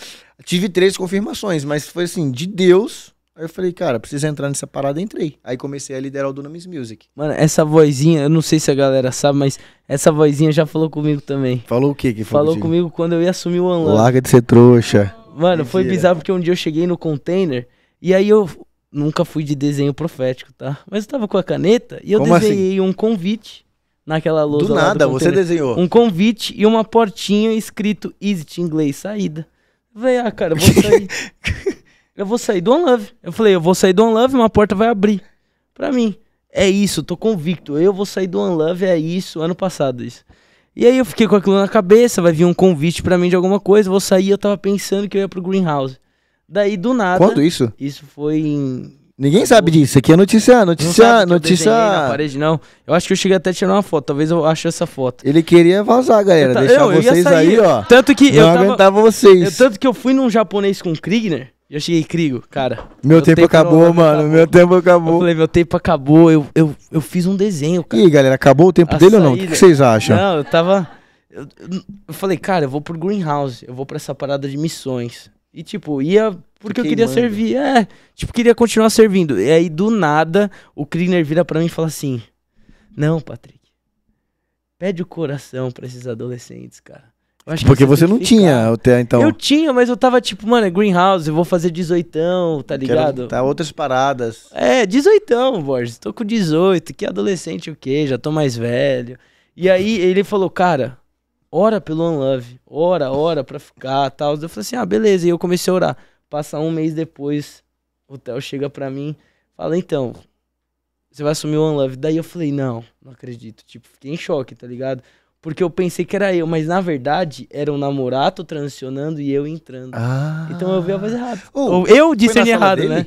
Tive três confirmações, mas foi assim, de Deus. Aí eu falei, cara, precisa entrar nessa parada, entrei. Aí comecei a liderar o Dunamis Music. Mano, essa vozinha, eu não sei se a galera sabe, mas essa vozinha já falou comigo também. Falou o quê que foi? Falou comigo quando eu ia assumir o Unlock. Larga de ser trouxa. Mano, foi bizarro porque um dia eu cheguei no container e aí eu nunca fui de desenho profético, tá? Mas eu tava com a caneta e eu Como desenhei assim? um convite naquela lousa. Do nada, do você desenhou. Um convite e uma portinha escrito exit em inglês, saída. vem ah, cara, vou sair. Eu vou sair do One Love. Eu falei, eu vou sair do One Love, uma porta vai abrir para mim. É isso, tô convicto. Eu vou sair do One Love, é isso, ano passado isso. E aí eu fiquei com aquilo na cabeça, vai vir um convite para mim de alguma coisa, vou sair, eu tava pensando que eu ia pro Greenhouse. Daí do nada. Quando isso? Isso foi em Ninguém sabe disso. Aqui é notícia, notícia, não notícia. Eu na parede, não. Eu acho que eu cheguei até a tirar uma foto. Talvez eu ache essa foto. Ele queria vazar, galera. Eu ta... Deixar eu, vocês aí, ó. Tanto que não eu tava... aguentava vocês. Eu, tanto que eu fui num japonês com o Krigner eu cheguei, Crigo, cara. Meu, meu tempo, tempo, acabou, não, mano. Acabou. Meu tempo acabou. Eu falei, meu tempo acabou. Eu, eu, eu fiz um desenho, cara. E aí, galera, acabou o tempo a dele saída... ou não? O que vocês acham? Não, eu tava. Eu, eu falei, cara, eu vou pro Greenhouse. Eu vou pra essa parada de missões. E, tipo, ia porque eu queria servir. É, tipo, queria continuar servindo. E aí, do nada, o Krigner vira pra mim e fala assim: Não, Patrick. Pede o coração pra esses adolescentes, cara. Porque você não tinha até então. Eu tinha, mas eu tava tipo, mano, é greenhouse, eu vou fazer 18, tá ligado? Quero, tá outras paradas. É, 18, Borges. Tô com 18, que adolescente o quê? Já tô mais velho. E aí ele falou, cara, ora pelo One Love, ora, ora pra ficar tal. Eu falei assim, ah, beleza. E eu comecei a orar. Passa um mês depois, o Theo chega pra mim, fala, então, você vai assumir o One Love. Daí eu falei, não, não acredito. Tipo, fiquei em choque, tá ligado? Porque eu pensei que era eu, mas na verdade era um namorato transicionando e eu entrando. Ah. Então eu vi a voz errada. Ou oh, eu disse ele errado, dele? né?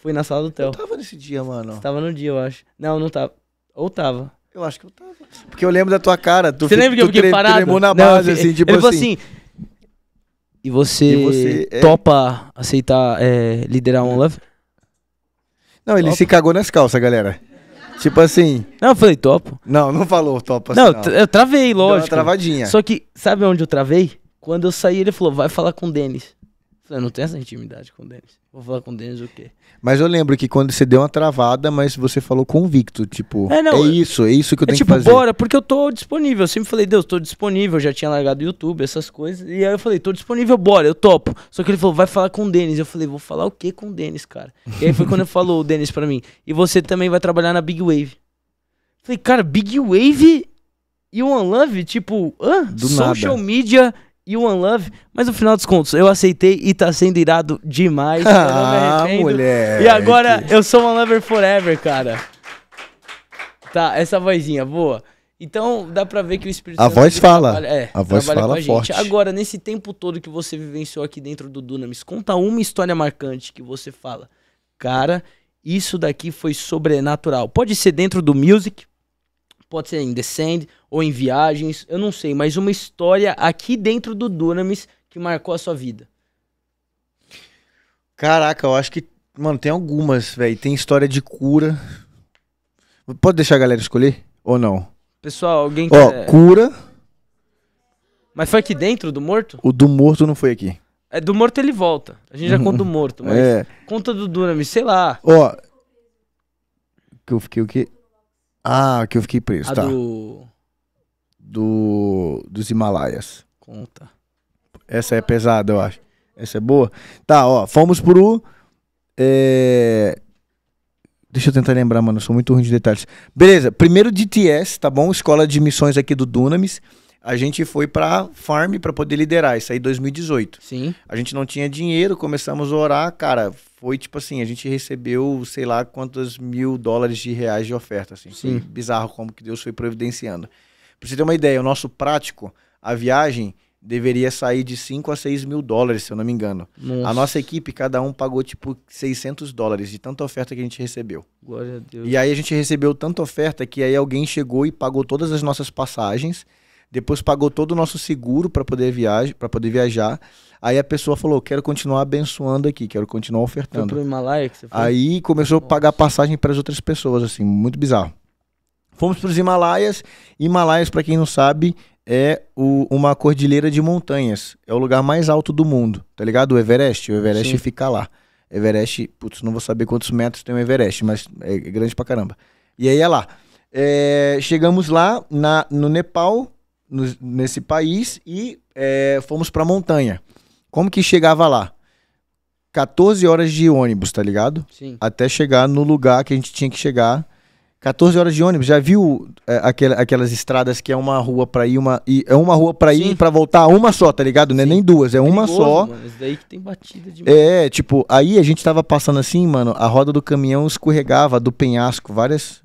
Fui na sala do Theo. Eu tava nesse dia, mano. Você tava no dia, eu acho. Não, não tava. Ou tava. Eu acho que eu tava. Porque eu lembro da tua cara. Tu Você lembra que eu fiquei parado? tremou na base, não, assim, tipo ele assim. assim e você, e você é... topa aceitar é, liderar um é. love? Não, ele se cagou nas calças, galera. Tipo assim. Não, eu falei, topo. Não, não falou topo assim. Não, não. eu travei, lógico. Deu uma travadinha. Só que, sabe onde eu travei? Quando eu saí, ele falou, vai falar com o Denis. Eu não tenho essa intimidade com o Denis. Vou falar com o Denis o quê? Mas eu lembro que quando você deu uma travada, mas você falou convicto, tipo, é, não, é isso, é isso que eu é tenho tipo, que fazer. Tipo, bora, porque eu tô disponível. Eu sempre falei, Deus, tô disponível, eu já tinha largado o YouTube, essas coisas. E aí eu falei, tô disponível, bora, eu topo. Só que ele falou, vai falar com o Denis. Eu falei, vou falar o quê com o Denis, cara? E aí foi quando ele falou o Denis pra mim, e você também vai trabalhar na Big Wave. falei, cara, Big Wave e One Love, tipo, hã? Do social nada. media e One Love, mas no final dos contos eu aceitei e tá sendo irado demais. É ah, mulher. E agora eu sou One Lover Forever, cara. Tá, essa vozinha, boa. Então, dá pra ver que o Espírito a Voz fala. é, a voz fala. a voz fala forte. Agora, nesse tempo todo que você vivenciou aqui dentro do Dunamis, conta uma história marcante que você fala. Cara, isso daqui foi sobrenatural. Pode ser dentro do music, pode ser em Descend ou em viagens, eu não sei, mas uma história aqui dentro do Dunamis que marcou a sua vida. Caraca, eu acho que, mano, tem algumas, velho. Tem história de cura. Pode deixar a galera escolher ou não? Pessoal, alguém Ó, cura. Mas foi aqui dentro do morto? O do morto não foi aqui. É, do morto ele volta. A gente já uhum. conta do morto, mas é. conta do Dunamis, sei lá. Ó, que eu fiquei o quê? Ah, que eu fiquei preso, A tá. Do... do... Dos Himalaias. Conta. Essa é pesada, eu acho. Essa é boa. Tá, ó, fomos pro... É... Deixa eu tentar lembrar, mano, eu sou muito ruim de detalhes. Beleza, primeiro DTS, tá bom? Escola de Missões aqui do Dunamis a gente foi para farm para poder liderar, isso aí 2018. Sim. A gente não tinha dinheiro, começamos a orar, cara, foi tipo assim, a gente recebeu sei lá quantos mil dólares de reais de oferta, assim. Sim. Foi bizarro como que Deus foi providenciando. Para você ter uma ideia, o nosso prático, a viagem deveria sair de 5 a 6 mil dólares, se eu não me engano. Nossa. A nossa equipe, cada um pagou tipo 600 dólares de tanta oferta que a gente recebeu. Glória a Deus. E aí a gente recebeu tanta oferta que aí alguém chegou e pagou todas as nossas passagens depois pagou todo o nosso seguro para poder viajar, para poder viajar. Aí a pessoa falou: "Quero continuar abençoando aqui, quero continuar ofertando". Foi pro Himalaia que você foi? Aí começou Nossa. a pagar passagem para as outras pessoas, assim, muito bizarro. Fomos para os Himalaias. Himalaias, para quem não sabe, é o, uma cordilheira de montanhas. É o lugar mais alto do mundo, tá ligado? O Everest. O Everest Sim. fica lá. Everest, putz, não vou saber quantos metros tem o Everest, mas é grande pra caramba. E aí é lá. É, chegamos lá na, no Nepal, no, nesse país e é, fomos pra montanha. Como que chegava lá? 14 horas de ônibus, tá ligado? Sim. Até chegar no lugar que a gente tinha que chegar. 14 horas de ônibus. Já viu é, aquel, aquelas estradas que é uma rua pra ir, uma. E, é uma rua pra Sim. ir e pra voltar uma só, tá ligado? Não é nem duas, é, é uma perigoso, só. Mano. daí que tem batida demais. É, tipo, aí a gente tava passando assim, mano, a roda do caminhão escorregava do penhasco, várias.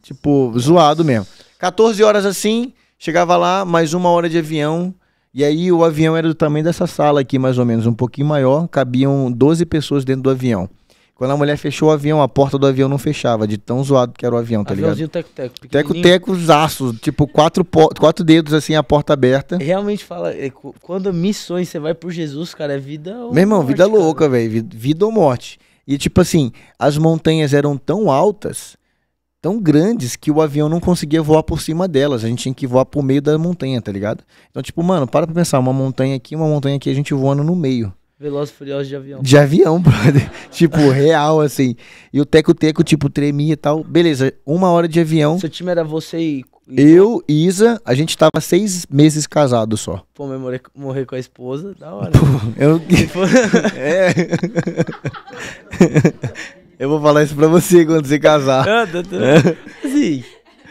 Tipo, zoado mesmo. 14 horas assim, Chegava lá, mais uma hora de avião. E aí o avião era do tamanho dessa sala aqui, mais ou menos, um pouquinho maior. Cabiam 12 pessoas dentro do avião. Quando a mulher fechou o avião, a porta do avião não fechava, de tão zoado que era o avião, tá Aviãozinho ligado? Teco-teco. Teco-teco, zaço, tipo quatro, quatro dedos assim, a porta aberta. Realmente fala, é, quando missões você vai por Jesus, cara, é vida ou Meu irmão, morte, vida louca, velho, vida ou morte. E tipo assim, as montanhas eram tão altas tão grandes que o avião não conseguia voar por cima delas. A gente tinha que voar por meio da montanha, tá ligado? Então, tipo, mano, para pra pensar, uma montanha aqui, uma montanha aqui, a gente voando no meio. Veloz Furioso de avião. De avião, brother. tipo, real, assim. E o teco-teco, tipo, tremia e tal. Beleza, uma hora de avião. Seu time era você e. Eu, Isa, a gente tava seis meses casados só. Pô, mas morrer, morrer com a esposa, da hora. Pô, eu. é. Eu vou falar isso pra você quando você casar. Ah, tá, tá. é. Assim,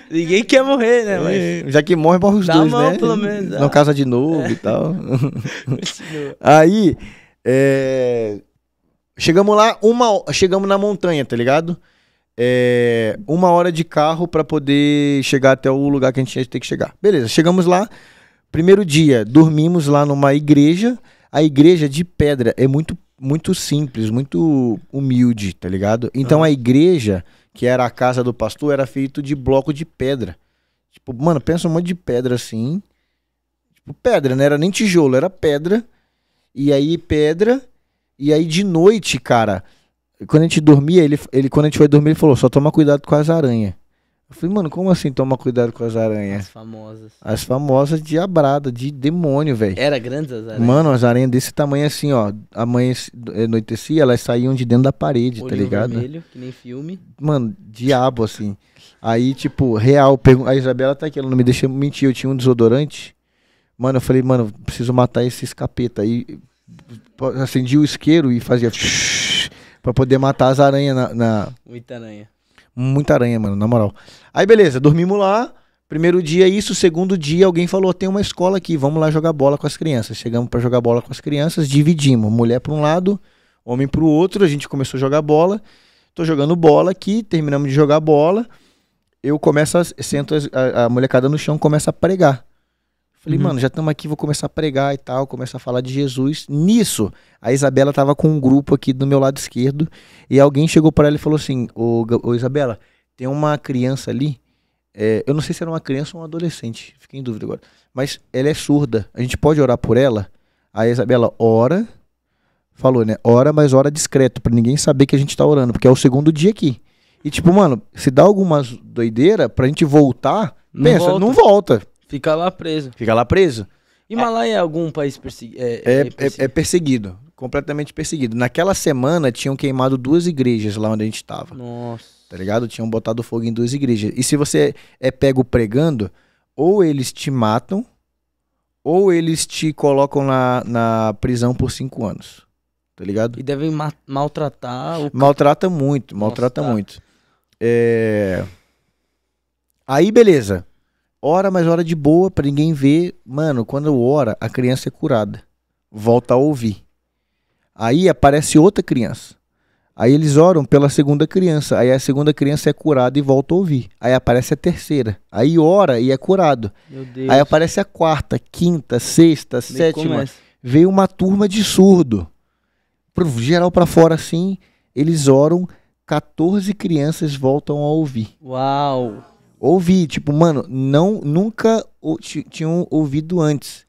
ninguém quer morrer, né? É, mas... Já que morre, morre os Dá dois, mão, né? Pelo menos. Não ah. casa de novo é. e tal. Aí, é... chegamos lá, uma... chegamos na montanha, tá ligado? É... Uma hora de carro pra poder chegar até o lugar que a gente tinha que chegar. Beleza, chegamos lá. Primeiro dia, dormimos lá numa igreja. A igreja é de pedra é muito muito simples, muito humilde, tá ligado? Então ah. a igreja, que era a casa do pastor, era feito de bloco de pedra. Tipo, mano, pensa um monte de pedra assim. Tipo, pedra, não era nem tijolo, era pedra. E aí pedra. E aí de noite, cara, quando a gente dormia, ele, ele quando a gente foi dormir, ele falou: "Só toma cuidado com as aranhas". Eu falei, mano, como assim tomar cuidado com as aranhas? As famosas. As famosas diabrada, de, demônio, velho. Era grandes as aranhas? Mano, as aranhas desse tamanho assim, ó. Amanhã eh, anoitecia, elas saíam de dentro da parede, Olho tá ligado? vermelho, que nem filme. Mano, diabo, assim. Aí, tipo, real, a Isabela tá aqui, ela não me deixa mentir, eu tinha um desodorante. Mano, eu falei, mano, preciso matar esses capeta. Aí acendi o isqueiro e fazia... Pra poder matar as aranhas na... na... Muita aranha muita aranha, mano, na moral. Aí beleza, dormimos lá. Primeiro dia é isso, segundo dia alguém falou, tem uma escola aqui, vamos lá jogar bola com as crianças. Chegamos para jogar bola com as crianças, dividimos, mulher para um lado, homem para o outro, a gente começou a jogar bola. Tô jogando bola aqui, terminamos de jogar bola. Eu começo, a, sento a, a, molecada no chão, começa a pregar. Falei, uhum. mano, já estamos aqui, vou começar a pregar e tal, começar a falar de Jesus. Nisso, a Isabela tava com um grupo aqui do meu lado esquerdo e alguém chegou para ela e falou assim: ô, ô, Isabela, tem uma criança ali. É, eu não sei se era uma criança ou um adolescente, fiquei em dúvida agora. Mas ela é surda, a gente pode orar por ela? Aí a Isabela ora, falou, né? Ora, mas ora discreto, para ninguém saber que a gente tá orando, porque é o segundo dia aqui. E tipo, mano, se dá algumas doideira pra gente voltar, não pensa, volta. não volta. Fica lá preso. Fica lá preso. E Malaya é algum país persegui é, é, é, é, é perseguido? É, perseguido, completamente perseguido. Naquela semana tinham queimado duas igrejas lá onde a gente estava. Nossa. Tá ligado? Tinham botado fogo em duas igrejas. E se você é pego pregando, ou eles te matam, ou eles te colocam na, na prisão por cinco anos. Tá ligado? E devem ma maltratar o. Maltrata muito, maltrata Nossa, tá. muito. É... Aí, beleza. Ora, mas ora de boa, para ninguém ver. Mano, quando ora, a criança é curada. Volta a ouvir. Aí aparece outra criança. Aí eles oram pela segunda criança. Aí a segunda criança é curada e volta a ouvir. Aí aparece a terceira. Aí ora e é curado. Aí aparece a quarta, quinta, sexta, Me sétima. Começa. Veio uma turma de surdo. Pro geral para fora assim, eles oram, 14 crianças voltam a ouvir. Uau! Ouvi, tipo, mano, não, nunca tinham ouvido antes.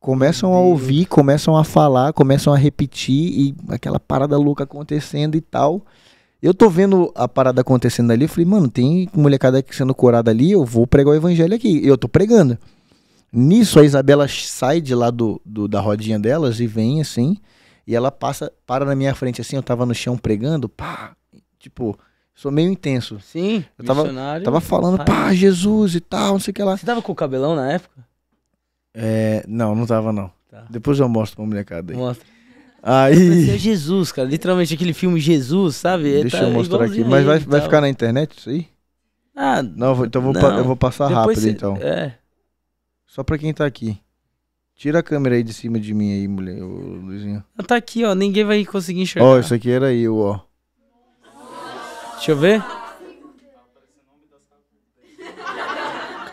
Começam a ouvir, começam a falar, começam a repetir e aquela parada louca acontecendo e tal. Eu tô vendo a parada acontecendo ali, eu falei, mano, tem molecada sendo curada ali, eu vou pregar o evangelho aqui. Eu tô pregando. Nisso, a Isabela sai de lá do, do, da rodinha delas e vem assim, e ela passa, para na minha frente assim, eu tava no chão pregando, pá, tipo, Sou meio intenso. Sim, eu tava, missionário. Tava falando, pá, Jesus e tal, não sei o que lá. Você tava com o cabelão na época? É, não, não tava não. Tá. Depois eu mostro pra molecada aí. Mostra. Aí. Jesus, cara. Literalmente aquele filme Jesus, sabe? Deixa tá eu mostrar aqui. Mas vai, vai ficar na internet isso aí? Ah, não, então vou não. Pa, eu vou passar Depois rápido, cê... então. É. Só pra quem tá aqui. Tira a câmera aí de cima de mim aí, mulher, ô, Luizinho. Tá aqui, ó. Ninguém vai conseguir enxergar. Ó, isso aqui era eu, ó. Deixa eu ver.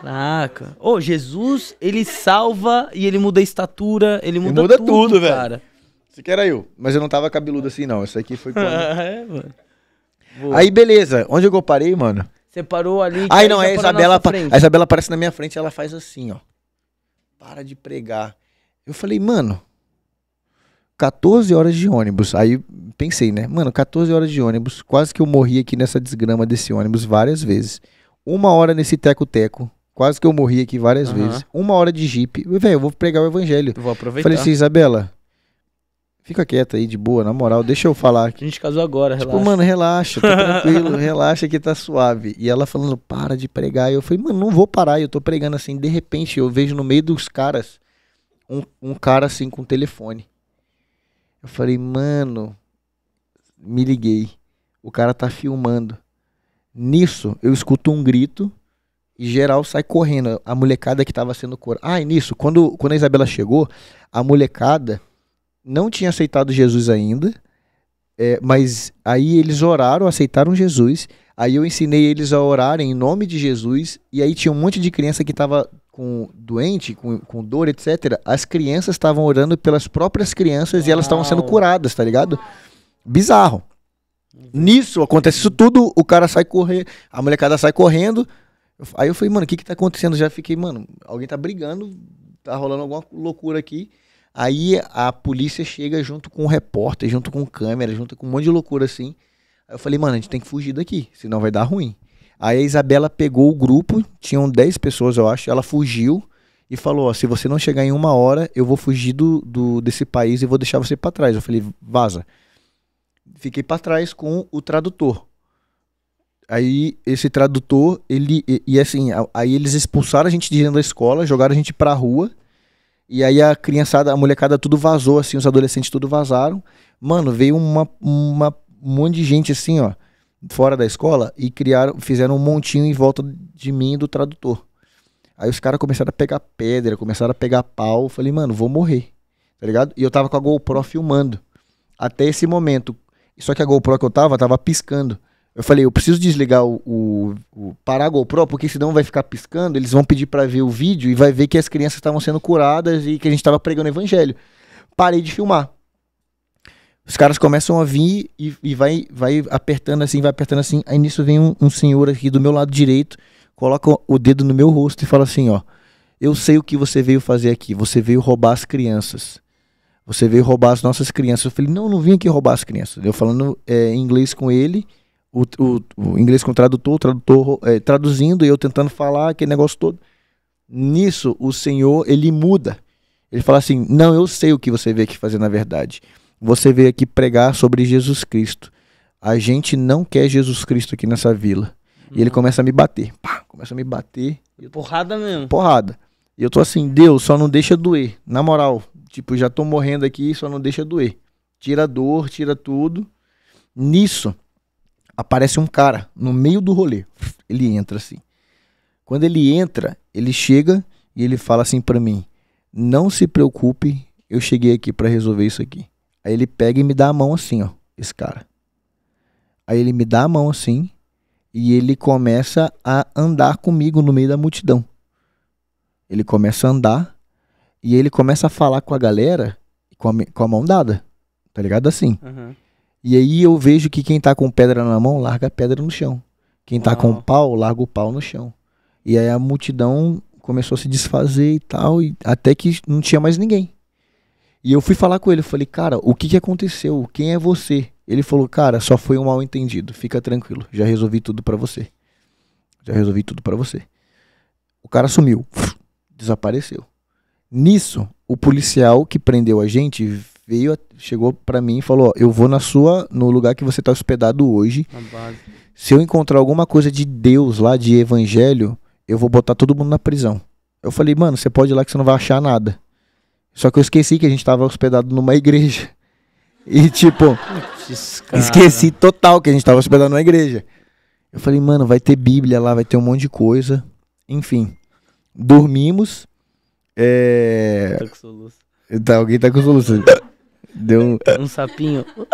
Caraca. Ô, oh, Jesus, ele salva e ele muda a estatura, ele muda, ele muda tudo, tudo velho. cara. Esse que era eu, mas eu não tava cabeludo assim, não. Isso aqui foi quando... é, mano. Aí, beleza. Onde eu parei, mano? Você parou ali. aí, não, é a Isabela. A Isabela aparece na minha frente ela faz assim, ó. Para de pregar. Eu falei, mano, 14 horas de ônibus. Aí pensei, né? Mano, 14 horas de ônibus. Quase que eu morri aqui nessa desgrama desse ônibus várias vezes. Uma hora nesse teco-teco. Quase que eu morri aqui várias uhum. vezes. Uma hora de jipe. Velho, eu vou pregar o evangelho. Vou aproveitar. Falei assim, Isabela, fica quieta aí de boa, na moral, deixa eu falar. A gente casou agora, tipo, relaxa. Tipo, mano, relaxa, tá tranquilo, relaxa que tá suave. E ela falando, para de pregar. E eu falei, mano, não vou parar. Eu tô pregando assim. De repente, eu vejo no meio dos caras um, um cara assim com um telefone. Eu falei, mano, me liguei. O cara tá filmando. Nisso, eu escuto um grito e geral sai correndo. A molecada que tava sendo cor. Ah, e nisso, quando, quando a Isabela chegou, a molecada não tinha aceitado Jesus ainda. É, mas aí eles oraram, aceitaram Jesus. Aí eu ensinei eles a orarem em nome de Jesus. E aí tinha um monte de criança que tava com doente, com, com dor, etc., as crianças estavam orando pelas próprias crianças Uau. e elas estavam sendo curadas, tá ligado? Bizarro. Nisso, acontece isso tudo, o cara sai correr, a molecada sai correndo. Aí eu falei, mano, o que que tá acontecendo? Já fiquei, mano, alguém tá brigando, tá rolando alguma loucura aqui. Aí a polícia chega junto com o repórter, junto com câmera, junto com um monte de loucura assim. Aí eu falei, mano, a gente tem que fugir daqui, senão vai dar ruim. Aí a Isabela pegou o grupo, tinham 10 pessoas, eu acho, ela fugiu e falou: ó, se você não chegar em uma hora, eu vou fugir do, do desse país e vou deixar você para trás. Eu falei: vaza. Fiquei para trás com o tradutor. Aí esse tradutor, ele e, e assim, aí eles expulsaram a gente de dentro da escola, jogaram a gente pra rua. E aí a criançada, a molecada tudo vazou assim, os adolescentes tudo vazaram. Mano, veio uma uma um monte de gente assim, ó fora da escola e criaram, fizeram um montinho em volta de mim e do tradutor. Aí os caras começaram a pegar pedra, começaram a pegar pau. Eu falei, mano, vou morrer. Tá ligado? E eu tava com a GoPro filmando. Até esse momento. Só que a GoPro que eu tava, tava piscando. Eu falei, eu preciso desligar o, o, o parar a GoPro, porque senão vai ficar piscando, eles vão pedir para ver o vídeo e vai ver que as crianças estavam sendo curadas e que a gente tava pregando o evangelho. Parei de filmar. Os caras começam a vir e, e, vai, vai apertando assim, vai apertando assim. Aí nisso vem um, um senhor aqui do meu lado direito, coloca o dedo no meu rosto e fala assim: Ó, eu sei o que você veio fazer aqui. Você veio roubar as crianças. Você veio roubar as nossas crianças. Eu falei: Não, não vim aqui roubar as crianças. Eu falando é, inglês com ele, o, o, o, inglês com o tradutor, o tradutor é, traduzindo e eu tentando falar aquele negócio todo. Nisso, o senhor ele muda. Ele fala assim: Não, eu sei o que você veio aqui fazer na verdade você veio aqui pregar sobre Jesus Cristo. A gente não quer Jesus Cristo aqui nessa vila. Uhum. E ele uhum. começa a me bater. Pá, começa a me bater. Porrada mesmo. Porrada. E eu tô assim, Deus, só não deixa doer. Na moral, tipo, já tô morrendo aqui, só não deixa doer. Tira a dor, tira tudo. Nisso, aparece um cara no meio do rolê. Ele entra assim. Quando ele entra, ele chega e ele fala assim para mim: "Não se preocupe, eu cheguei aqui para resolver isso aqui". Aí ele pega e me dá a mão assim, ó. Esse cara. Aí ele me dá a mão assim e ele começa a andar comigo no meio da multidão. Ele começa a andar e ele começa a falar com a galera com a, com a mão dada. Tá ligado? Assim. Uhum. E aí eu vejo que quem tá com pedra na mão, larga a pedra no chão. Quem tá Uau. com pau, larga o pau no chão. E aí a multidão começou a se desfazer e tal, e até que não tinha mais ninguém. E eu fui falar com ele, falei, cara, o que, que aconteceu? Quem é você? Ele falou, cara, só foi um mal entendido, fica tranquilo, já resolvi tudo para você. Já resolvi tudo para você. O cara sumiu, desapareceu. Nisso, o policial que prendeu a gente veio, chegou para mim e falou: ó, "Eu vou na sua, no lugar que você tá hospedado hoje. Se eu encontrar alguma coisa de Deus lá, de evangelho, eu vou botar todo mundo na prisão." Eu falei: "Mano, você pode ir lá que você não vai achar nada." Só que eu esqueci que a gente estava hospedado numa igreja. E tipo, Putz, esqueci total que a gente estava hospedado numa igreja. Eu falei, mano, vai ter Bíblia lá, vai ter um monte de coisa. Enfim, dormimos. É. Tá com soluço. Tá, alguém tá com soluço. Deu um... um sapinho.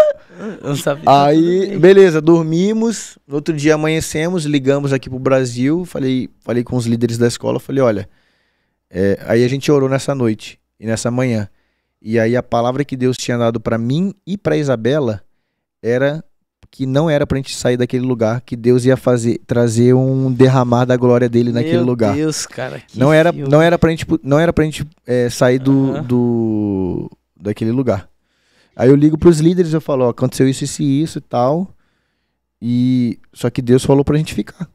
Um sapinho. Aí, beleza, dormimos. No outro dia amanhecemos, ligamos aqui pro Brasil. Falei, falei com os líderes da escola. Falei, olha. É... aí a gente orou nessa noite e nessa manhã. E aí a palavra que Deus tinha dado para mim e para Isabela era que não era pra gente sair daquele lugar, que Deus ia fazer trazer um derramar da glória dele naquele lugar. Meu Deus, cara, que não era filme. não era pra gente não era pra gente é, sair do, uhum. do daquele lugar. Aí eu ligo pros líderes, eu falo, ó, aconteceu isso isso isso e tal. E só que Deus falou pra gente ficar.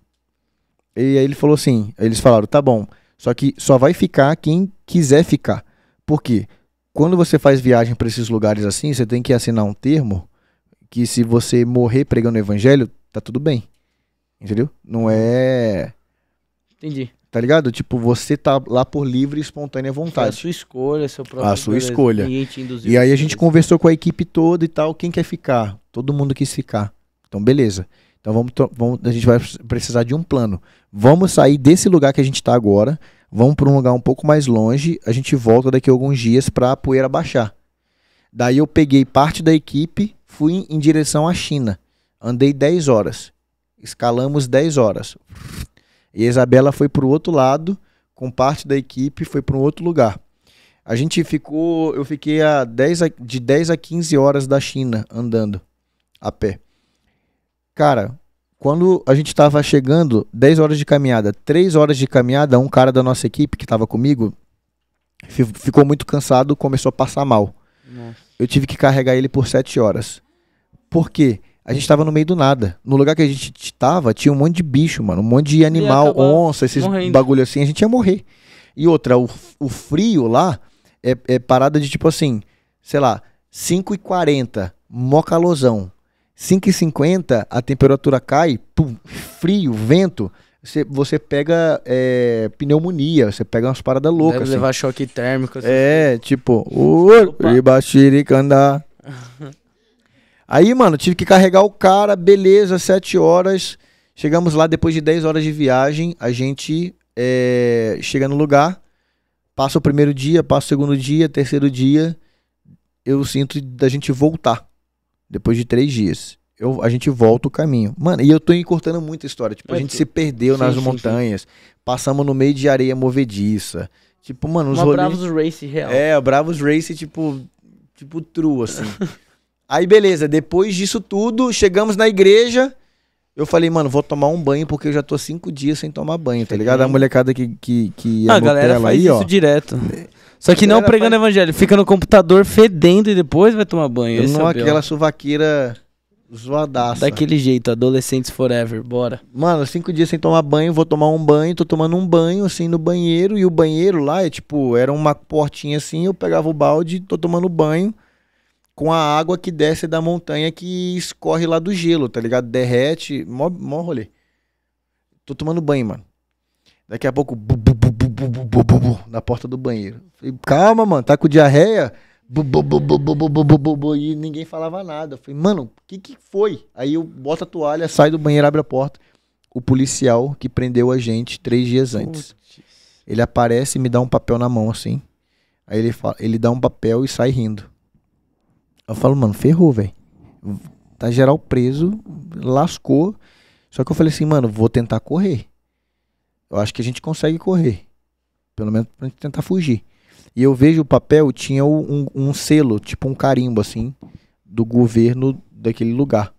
E aí ele falou assim, eles falaram, tá bom, só que só vai ficar quem quiser ficar. Por quê? Quando você faz viagem para esses lugares assim, você tem que assinar um termo que se você morrer pregando o evangelho, tá tudo bem. Entendeu? Não é. Entendi. Tá ligado? Tipo, você tá lá por livre e espontânea vontade. É a sua escolha, seu próprio. A sua beleza. escolha. E aí a gente conversou com a equipe toda e tal. Quem quer ficar? Todo mundo quis ficar. Então, beleza. Então vamos, vamos, a gente vai precisar de um plano. Vamos sair desse lugar que a gente está agora vamos para um lugar um pouco mais longe, a gente volta daqui a alguns dias para a poeira baixar. Daí eu peguei parte da equipe, fui em direção à China. Andei 10 horas. Escalamos 10 horas. E a Isabela foi para o outro lado, com parte da equipe, foi para um outro lugar. A gente ficou, eu fiquei a 10 a, de 10 a 15 horas da China andando a pé. Cara, quando a gente estava chegando, 10 horas de caminhada, 3 horas de caminhada, um cara da nossa equipe que estava comigo ficou muito cansado, começou a passar mal. Nossa. Eu tive que carregar ele por 7 horas. Por quê? A gente estava no meio do nada. No lugar que a gente estava, tinha um monte de bicho, mano. Um monte de animal, onça, esses morrendo. bagulho assim. A gente ia morrer. E outra, o, o frio lá é, é parada de tipo assim, sei lá, 5 e 40 mó calosão. 5h50 a temperatura cai, pum, frio, vento, você, você pega é, pneumonia, você pega umas paradas loucas. Deve assim. levar choque térmico. Assim. É, tipo, Ibachiricandá. Aí, mano, tive que carregar o cara, beleza, 7 horas. Chegamos lá, depois de 10 horas de viagem, a gente é, chega no lugar, passa o primeiro dia, passa o segundo dia, terceiro dia, eu sinto da gente voltar. Depois de três dias. Eu, a gente volta o caminho. Mano, e eu tô encurtando muita história. Tipo, é, a gente se perdeu sim, nas sim, montanhas. Sim. Passamos no meio de areia movediça. Tipo, mano, os Uma Bravos Race real. É, Bravos Race, tipo, tipo true, assim. Aí, beleza. Depois disso tudo, chegamos na igreja. Eu falei, mano, vou tomar um banho porque eu já tô cinco dias sem tomar banho, tá ligado? A molecada que, que, que a, Ah, galera faz aí, isso ó, direto. É. Só que não pregando pra... evangelho, fica no computador fedendo e depois vai tomar banho. Eu não é aquela suvaqueira zoadaça. Daquele jeito, adolescentes forever, bora. Mano, cinco dias sem tomar banho, vou tomar um banho, tô tomando um banho, assim, no banheiro, e o banheiro lá é tipo, era uma portinha assim, eu pegava o balde, tô tomando banho, com a água que desce da montanha que escorre lá do gelo, tá ligado? Derrete, mó, mó rolê. Tô tomando banho, mano. Daqui a pouco, bu, bu, bu, bu, bu, na porta do banheiro. Falei, calma, mano, tá com diarreia? Bu, bu, bu, e ninguém falava nada. falei, mano, o que, que foi? Aí eu boto a toalha, saio do banheiro, abre a porta. O policial que prendeu a gente três dias antes. Putz. Ele aparece e me dá um papel na mão, assim. Aí ele, fala, ele dá um papel e sai rindo. Eu falo, mano, ferrou, velho. Tá geral preso, lascou. Só que eu falei assim, mano, vou tentar correr. Eu acho que a gente consegue correr. Pelo menos pra gente tentar fugir. E eu vejo o papel, tinha um, um selo, tipo um carimbo, assim, do governo daquele lugar.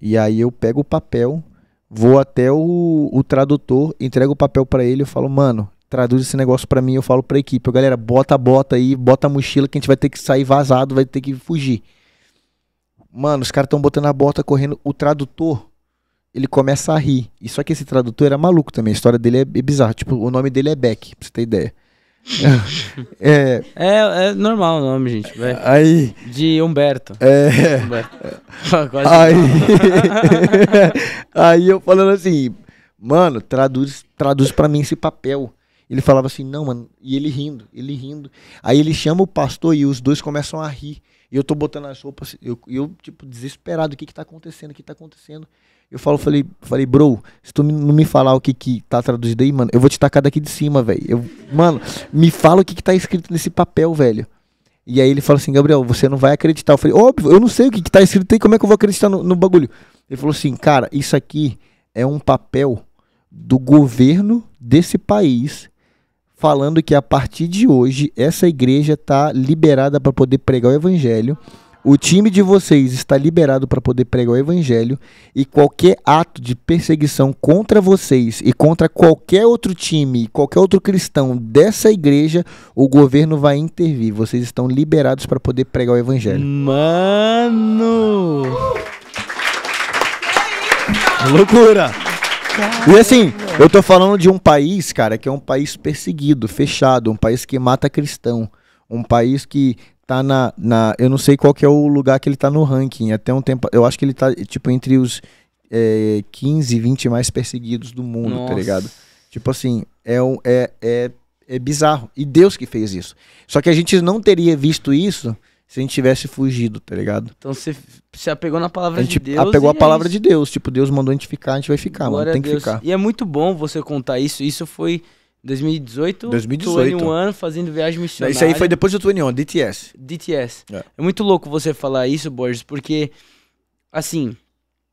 E aí eu pego o papel, vou até o, o tradutor, entrego o papel para ele, e falo, mano, traduz esse negócio para mim, eu falo pra equipe, galera, bota bota aí, bota a mochila que a gente vai ter que sair vazado, vai ter que fugir. Mano, os caras estão botando a bota correndo, o tradutor ele começa a rir. E só que esse tradutor era é maluco também, a história dele é, é bizarra. Tipo, o nome dele é Beck, pra você ter ideia. é, é, é, normal o nome, gente. Aí. De Humberto. É. Humberto. É, aí. aí eu falando assim, mano, traduz, traduz para mim esse papel. Ele falava assim, não, mano. E ele rindo, ele rindo. Aí ele chama o pastor e os dois começam a rir. E eu tô botando as roupas, eu, eu tipo, desesperado, o que que tá acontecendo, o que tá acontecendo. Eu falo, falei, falei, bro, se tu não me falar o que que tá traduzido aí, mano, eu vou te tacar daqui de cima, velho. Mano, me fala o que que tá escrito nesse papel, velho. E aí ele fala assim, Gabriel, você não vai acreditar. Eu falei, óbvio, eu não sei o que que tá escrito aí, como é que eu vou acreditar no, no bagulho? Ele falou assim, cara, isso aqui é um papel do governo desse país falando que a partir de hoje essa igreja tá liberada para poder pregar o evangelho o time de vocês está liberado para poder pregar o evangelho e qualquer ato de perseguição contra vocês e contra qualquer outro time, qualquer outro cristão dessa igreja, o governo vai intervir. Vocês estão liberados para poder pregar o evangelho. Mano! Que loucura! E assim, eu tô falando de um país, cara, que é um país perseguido, fechado, um país que mata cristão, um país que tá na, na. Eu não sei qual que é o lugar que ele tá no ranking. Até um tempo. Eu acho que ele tá, tipo, entre os é, 15, 20 mais perseguidos do mundo, tá Nossa. tá ligado? Tipo assim, é, um, é, é, é bizarro. E Deus que fez isso. Só que a gente não teria visto isso se a gente tivesse fugido, tá ligado? Então você se apegou na palavra de Deus. A gente apegou a palavra é de Deus. Tipo, Deus mandou a gente ficar, a gente vai ficar, Glória mano. Tem que ficar. E é muito bom você contar isso. Isso foi 2018. 2018. 21 fazendo viagem missionária. Isso aí foi depois do 21, DTS. DTS. É. é muito louco você falar isso, Borges, porque, assim,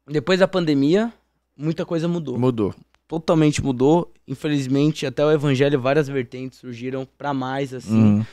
depois da pandemia, muita coisa mudou. Mudou. Totalmente mudou. Infelizmente, até o evangelho, várias vertentes surgiram para mais, assim. Hum.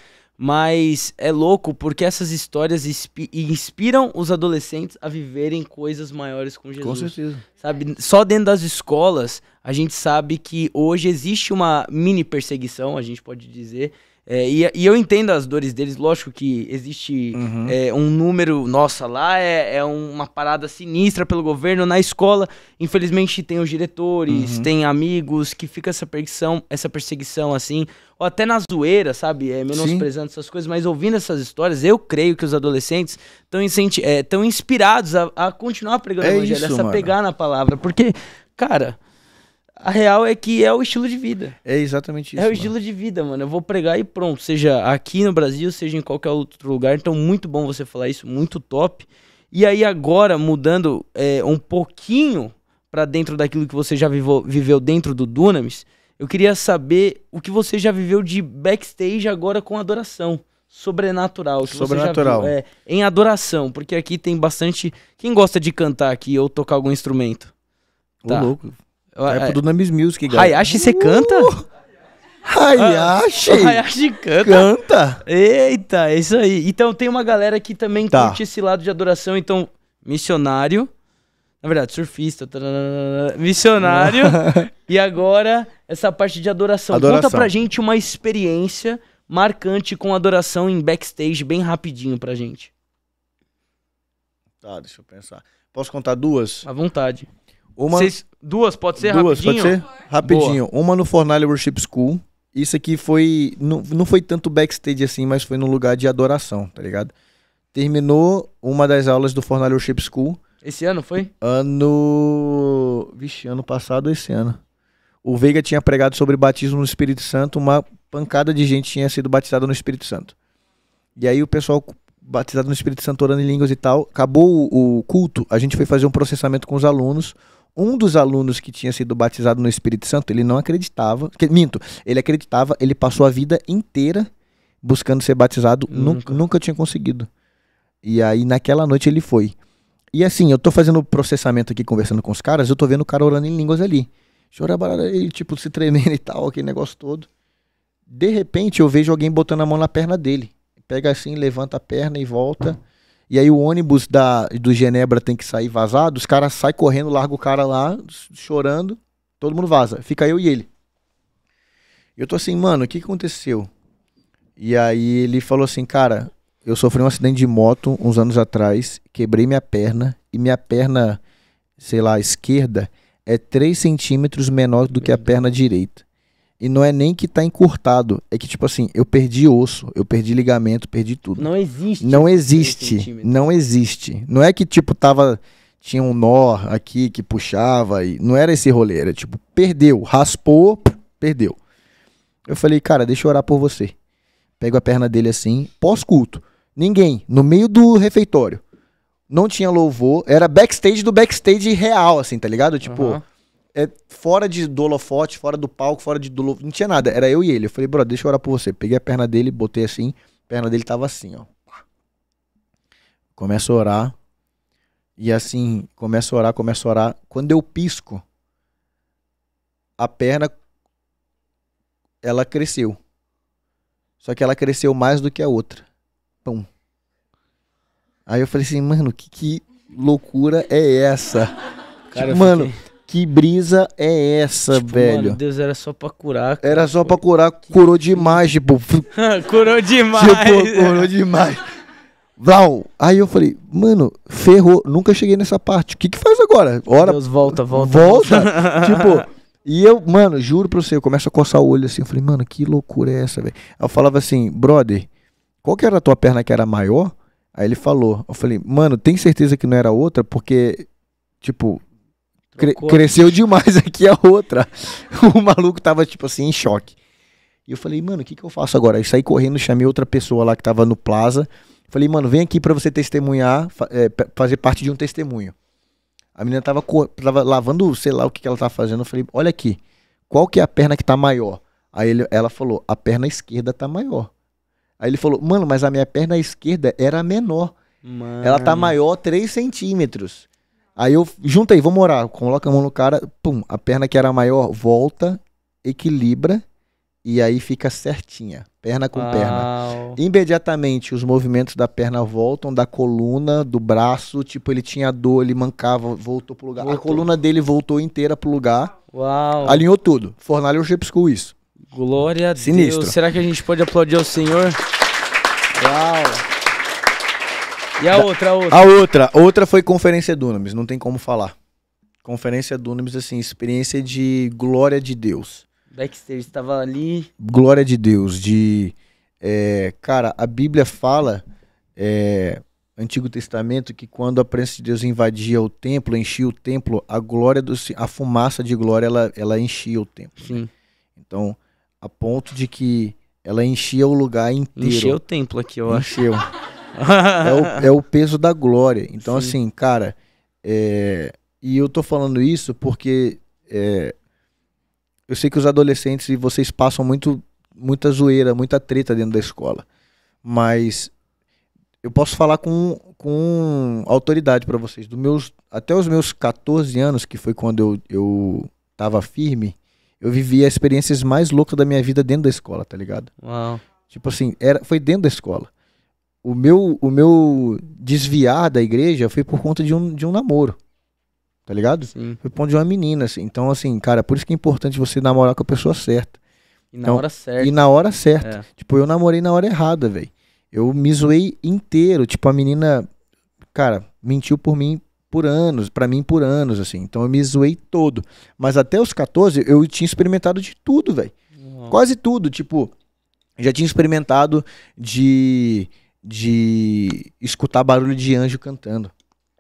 Mas é louco porque essas histórias inspiram os adolescentes a viverem coisas maiores com Jesus. Com certeza. Sabe? Só dentro das escolas a gente sabe que hoje existe uma mini perseguição, a gente pode dizer. É, e, e, eu entendo as dores deles, lógico que existe uhum. é, um número, nossa, lá é, é, uma parada sinistra pelo governo. Na escola, infelizmente, tem os diretores, uhum. tem amigos que fica essa perseguição, essa perseguição assim, ou até na zoeira, sabe? É, menosprezando Sim. essas coisas, mas ouvindo essas histórias, eu creio que os adolescentes estão incenti- é, tão inspirados a, a, continuar pregando é o evangelho, isso, a pegar na palavra, porque, cara. A real é que é o estilo de vida. É exatamente isso. É o mano. estilo de vida, mano. Eu vou pregar e pronto. Seja aqui no Brasil, seja em qualquer outro lugar. Então, muito bom você falar isso, muito top. E aí, agora, mudando é, um pouquinho para dentro daquilo que você já vivou, viveu dentro do Dunamis, eu queria saber o que você já viveu de backstage agora com adoração sobrenatural. sobrenatural. Viu, é, em adoração, porque aqui tem bastante. Quem gosta de cantar aqui ou tocar algum instrumento? Ô, tá. louco. É, é, é do Dunamis Music, galera. Hayashi, você canta? Uh! Hayashi? Ah, Hayashi canta. Canta. Eita, é isso aí. Então tem uma galera que também tá. curte esse lado de adoração, então missionário, na verdade, surfista, tararara, missionário, e agora essa parte de adoração. adoração. Conta pra gente uma experiência marcante com adoração em backstage, bem rapidinho pra gente. Tá, deixa eu pensar. Posso contar duas? À vontade. Uma... duas, pode ser duas, rapidinho? Duas, pode ser? Rapidinho. Boa. Uma no Fornalha Worship School. Isso aqui foi. Não, não foi tanto backstage assim, mas foi num lugar de adoração, tá ligado? Terminou uma das aulas do Fornalha Worship School. Esse ano foi? Ano. Vixe, ano passado esse ano. O Veiga tinha pregado sobre batismo no Espírito Santo, uma pancada de gente tinha sido batizada no Espírito Santo. E aí o pessoal batizado no Espírito Santo orando em línguas e tal, acabou o, o culto, a gente foi fazer um processamento com os alunos. Um dos alunos que tinha sido batizado no Espírito Santo, ele não acreditava. Que, minto, ele acreditava, ele passou a vida inteira buscando ser batizado, nunca, nunca tinha conseguido. E aí naquela noite ele foi. E assim, eu tô fazendo processamento aqui, conversando com os caras, eu tô vendo o cara orando em línguas ali. Chorabarara, ele tipo se tremendo e tal, aquele negócio todo. De repente eu vejo alguém botando a mão na perna dele. Pega assim, levanta a perna e volta. E aí o ônibus da, do Genebra tem que sair vazado, os caras saem correndo, larga o cara lá, chorando, todo mundo vaza. Fica eu e ele. Eu tô assim, mano, o que, que aconteceu? E aí ele falou assim, cara, eu sofri um acidente de moto uns anos atrás, quebrei minha perna, e minha perna, sei lá, esquerda, é 3 centímetros menor do que a perna direita. E não é nem que tá encurtado. É que, tipo assim, eu perdi osso, eu perdi ligamento, perdi tudo. Não existe. Não existe. Né? Não existe. Não é que, tipo, tava. Tinha um nó aqui que puxava. e Não era esse rolê. Era tipo, perdeu, raspou, perdeu. Eu falei, cara, deixa eu orar por você. Pego a perna dele assim, pós-culto. Ninguém, no meio do refeitório. Não tinha louvor. Era backstage do backstage real, assim, tá ligado? Tipo. Uhum é, fora de do holofote, fora do palco, fora de dolo. Não tinha nada. Era eu e ele. Eu falei, brother, deixa eu orar por você. Peguei a perna dele, botei assim. A perna dele tava assim, ó. Começa a orar. E assim, começa a orar, começa a orar. Quando eu pisco, a perna. Ela cresceu. Só que ela cresceu mais do que a outra. Pum. Aí eu falei assim, mano, que, que loucura é essa? Cara, mano. Fiquei que brisa é essa, tipo, velho? Meu Deus, era só pra curar. Cara. Era só pra curar, curou demais, tipo. curou demais. Tipo, curou demais. Vlau. Aí eu falei, mano, ferrou, nunca cheguei nessa parte. O que que faz agora? Ora, Deus, volta, volta. Volta. tipo, e eu, mano, juro pra você, eu começo a coçar o olho assim. Eu falei, mano, que loucura é essa, velho? Eu falava assim, brother, qual que era a tua perna que era maior? Aí ele falou. Eu falei, mano, tem certeza que não era outra? Porque, tipo, Cre cresceu demais aqui a outra. o maluco tava, tipo assim, em choque. E eu falei, mano, o que, que eu faço agora? Aí saí correndo, chamei outra pessoa lá que tava no plaza. Falei, mano, vem aqui para você testemunhar, é, fazer parte de um testemunho. A menina tava, tava lavando, sei lá o que, que ela tava fazendo. Eu falei, olha aqui, qual que é a perna que tá maior? Aí ele, ela falou, a perna esquerda tá maior. Aí ele falou, mano, mas a minha perna esquerda era menor. Mano. Ela tá maior 3 centímetros. Aí eu junta aí, vamos orar. Coloca a mão no cara, pum, a perna que era maior volta, equilibra e aí fica certinha, perna com Uau. perna. Imediatamente os movimentos da perna voltam, da coluna, do braço, tipo ele tinha dor, ele mancava, voltou pro lugar. Voltou. A coluna dele voltou inteira pro lugar. Uau. Alinhou tudo. Fornalha Shape School isso. Glória a Sinistro. Deus. Será que a gente pode aplaudir o Senhor? Uau. E a outra, a outra? A outra, outra foi Conferência Dunamis, não tem como falar. Conferência Dunamis, assim, experiência de glória de Deus. Backstage estava ali. Glória de Deus, de... É, cara, a Bíblia fala, é, Antigo Testamento, que quando a presença de Deus invadia o templo, enchia o templo, a glória do, a fumaça de glória, ela, ela enchia o templo. Sim. Né? Então, a ponto de que ela enchia o lugar inteiro. Encheu o templo aqui, eu Encheu. é, o, é o peso da glória. Então, Sim. assim, cara, é, e eu tô falando isso porque é, eu sei que os adolescentes e vocês passam muito, muita zoeira, muita treta dentro da escola. Mas eu posso falar com, com autoridade para vocês. Do meus, até os meus 14 anos, que foi quando eu, eu tava firme, eu as experiências mais loucas da minha vida dentro da escola, tá ligado? Uau. Tipo assim, era, foi dentro da escola o meu, o meu desviar da igreja foi por conta de um, de um namoro. Tá ligado? Sim. Foi por conta de uma menina. Assim. Então, assim, cara, por isso que é importante você namorar com a pessoa certa. E na então, hora certa. E na hora certa. É. Tipo, eu namorei na hora errada, velho. Eu me zoei inteiro. Tipo, a menina, cara, mentiu por mim por anos, para mim por anos, assim. Então eu me zoei todo. Mas até os 14 eu tinha experimentado de tudo, velho. Quase tudo. Tipo, já tinha experimentado de de escutar barulho de anjo cantando.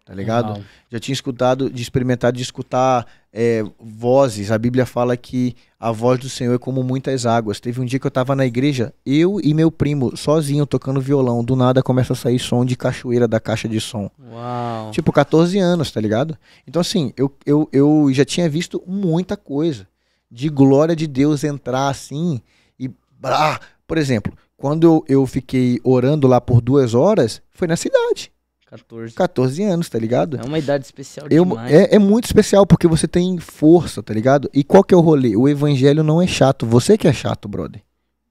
Tá ligado? Já tinha escutado, de experimentar, de escutar é, vozes. A Bíblia fala que a voz do Senhor é como muitas águas. Teve um dia que eu tava na igreja, eu e meu primo, sozinho, tocando violão. Do nada começa a sair som de cachoeira da caixa de som. Uau. Tipo, 14 anos, tá ligado? Então, assim, eu, eu, eu já tinha visto muita coisa de glória de Deus entrar assim e. por exemplo, quando eu, eu fiquei orando lá por duas horas, foi na cidade 14. 14 anos, tá ligado? É uma idade especial eu, demais. É, é muito especial porque você tem força, tá ligado? E qual que é o rolê? O evangelho não é chato. Você que é chato, brother.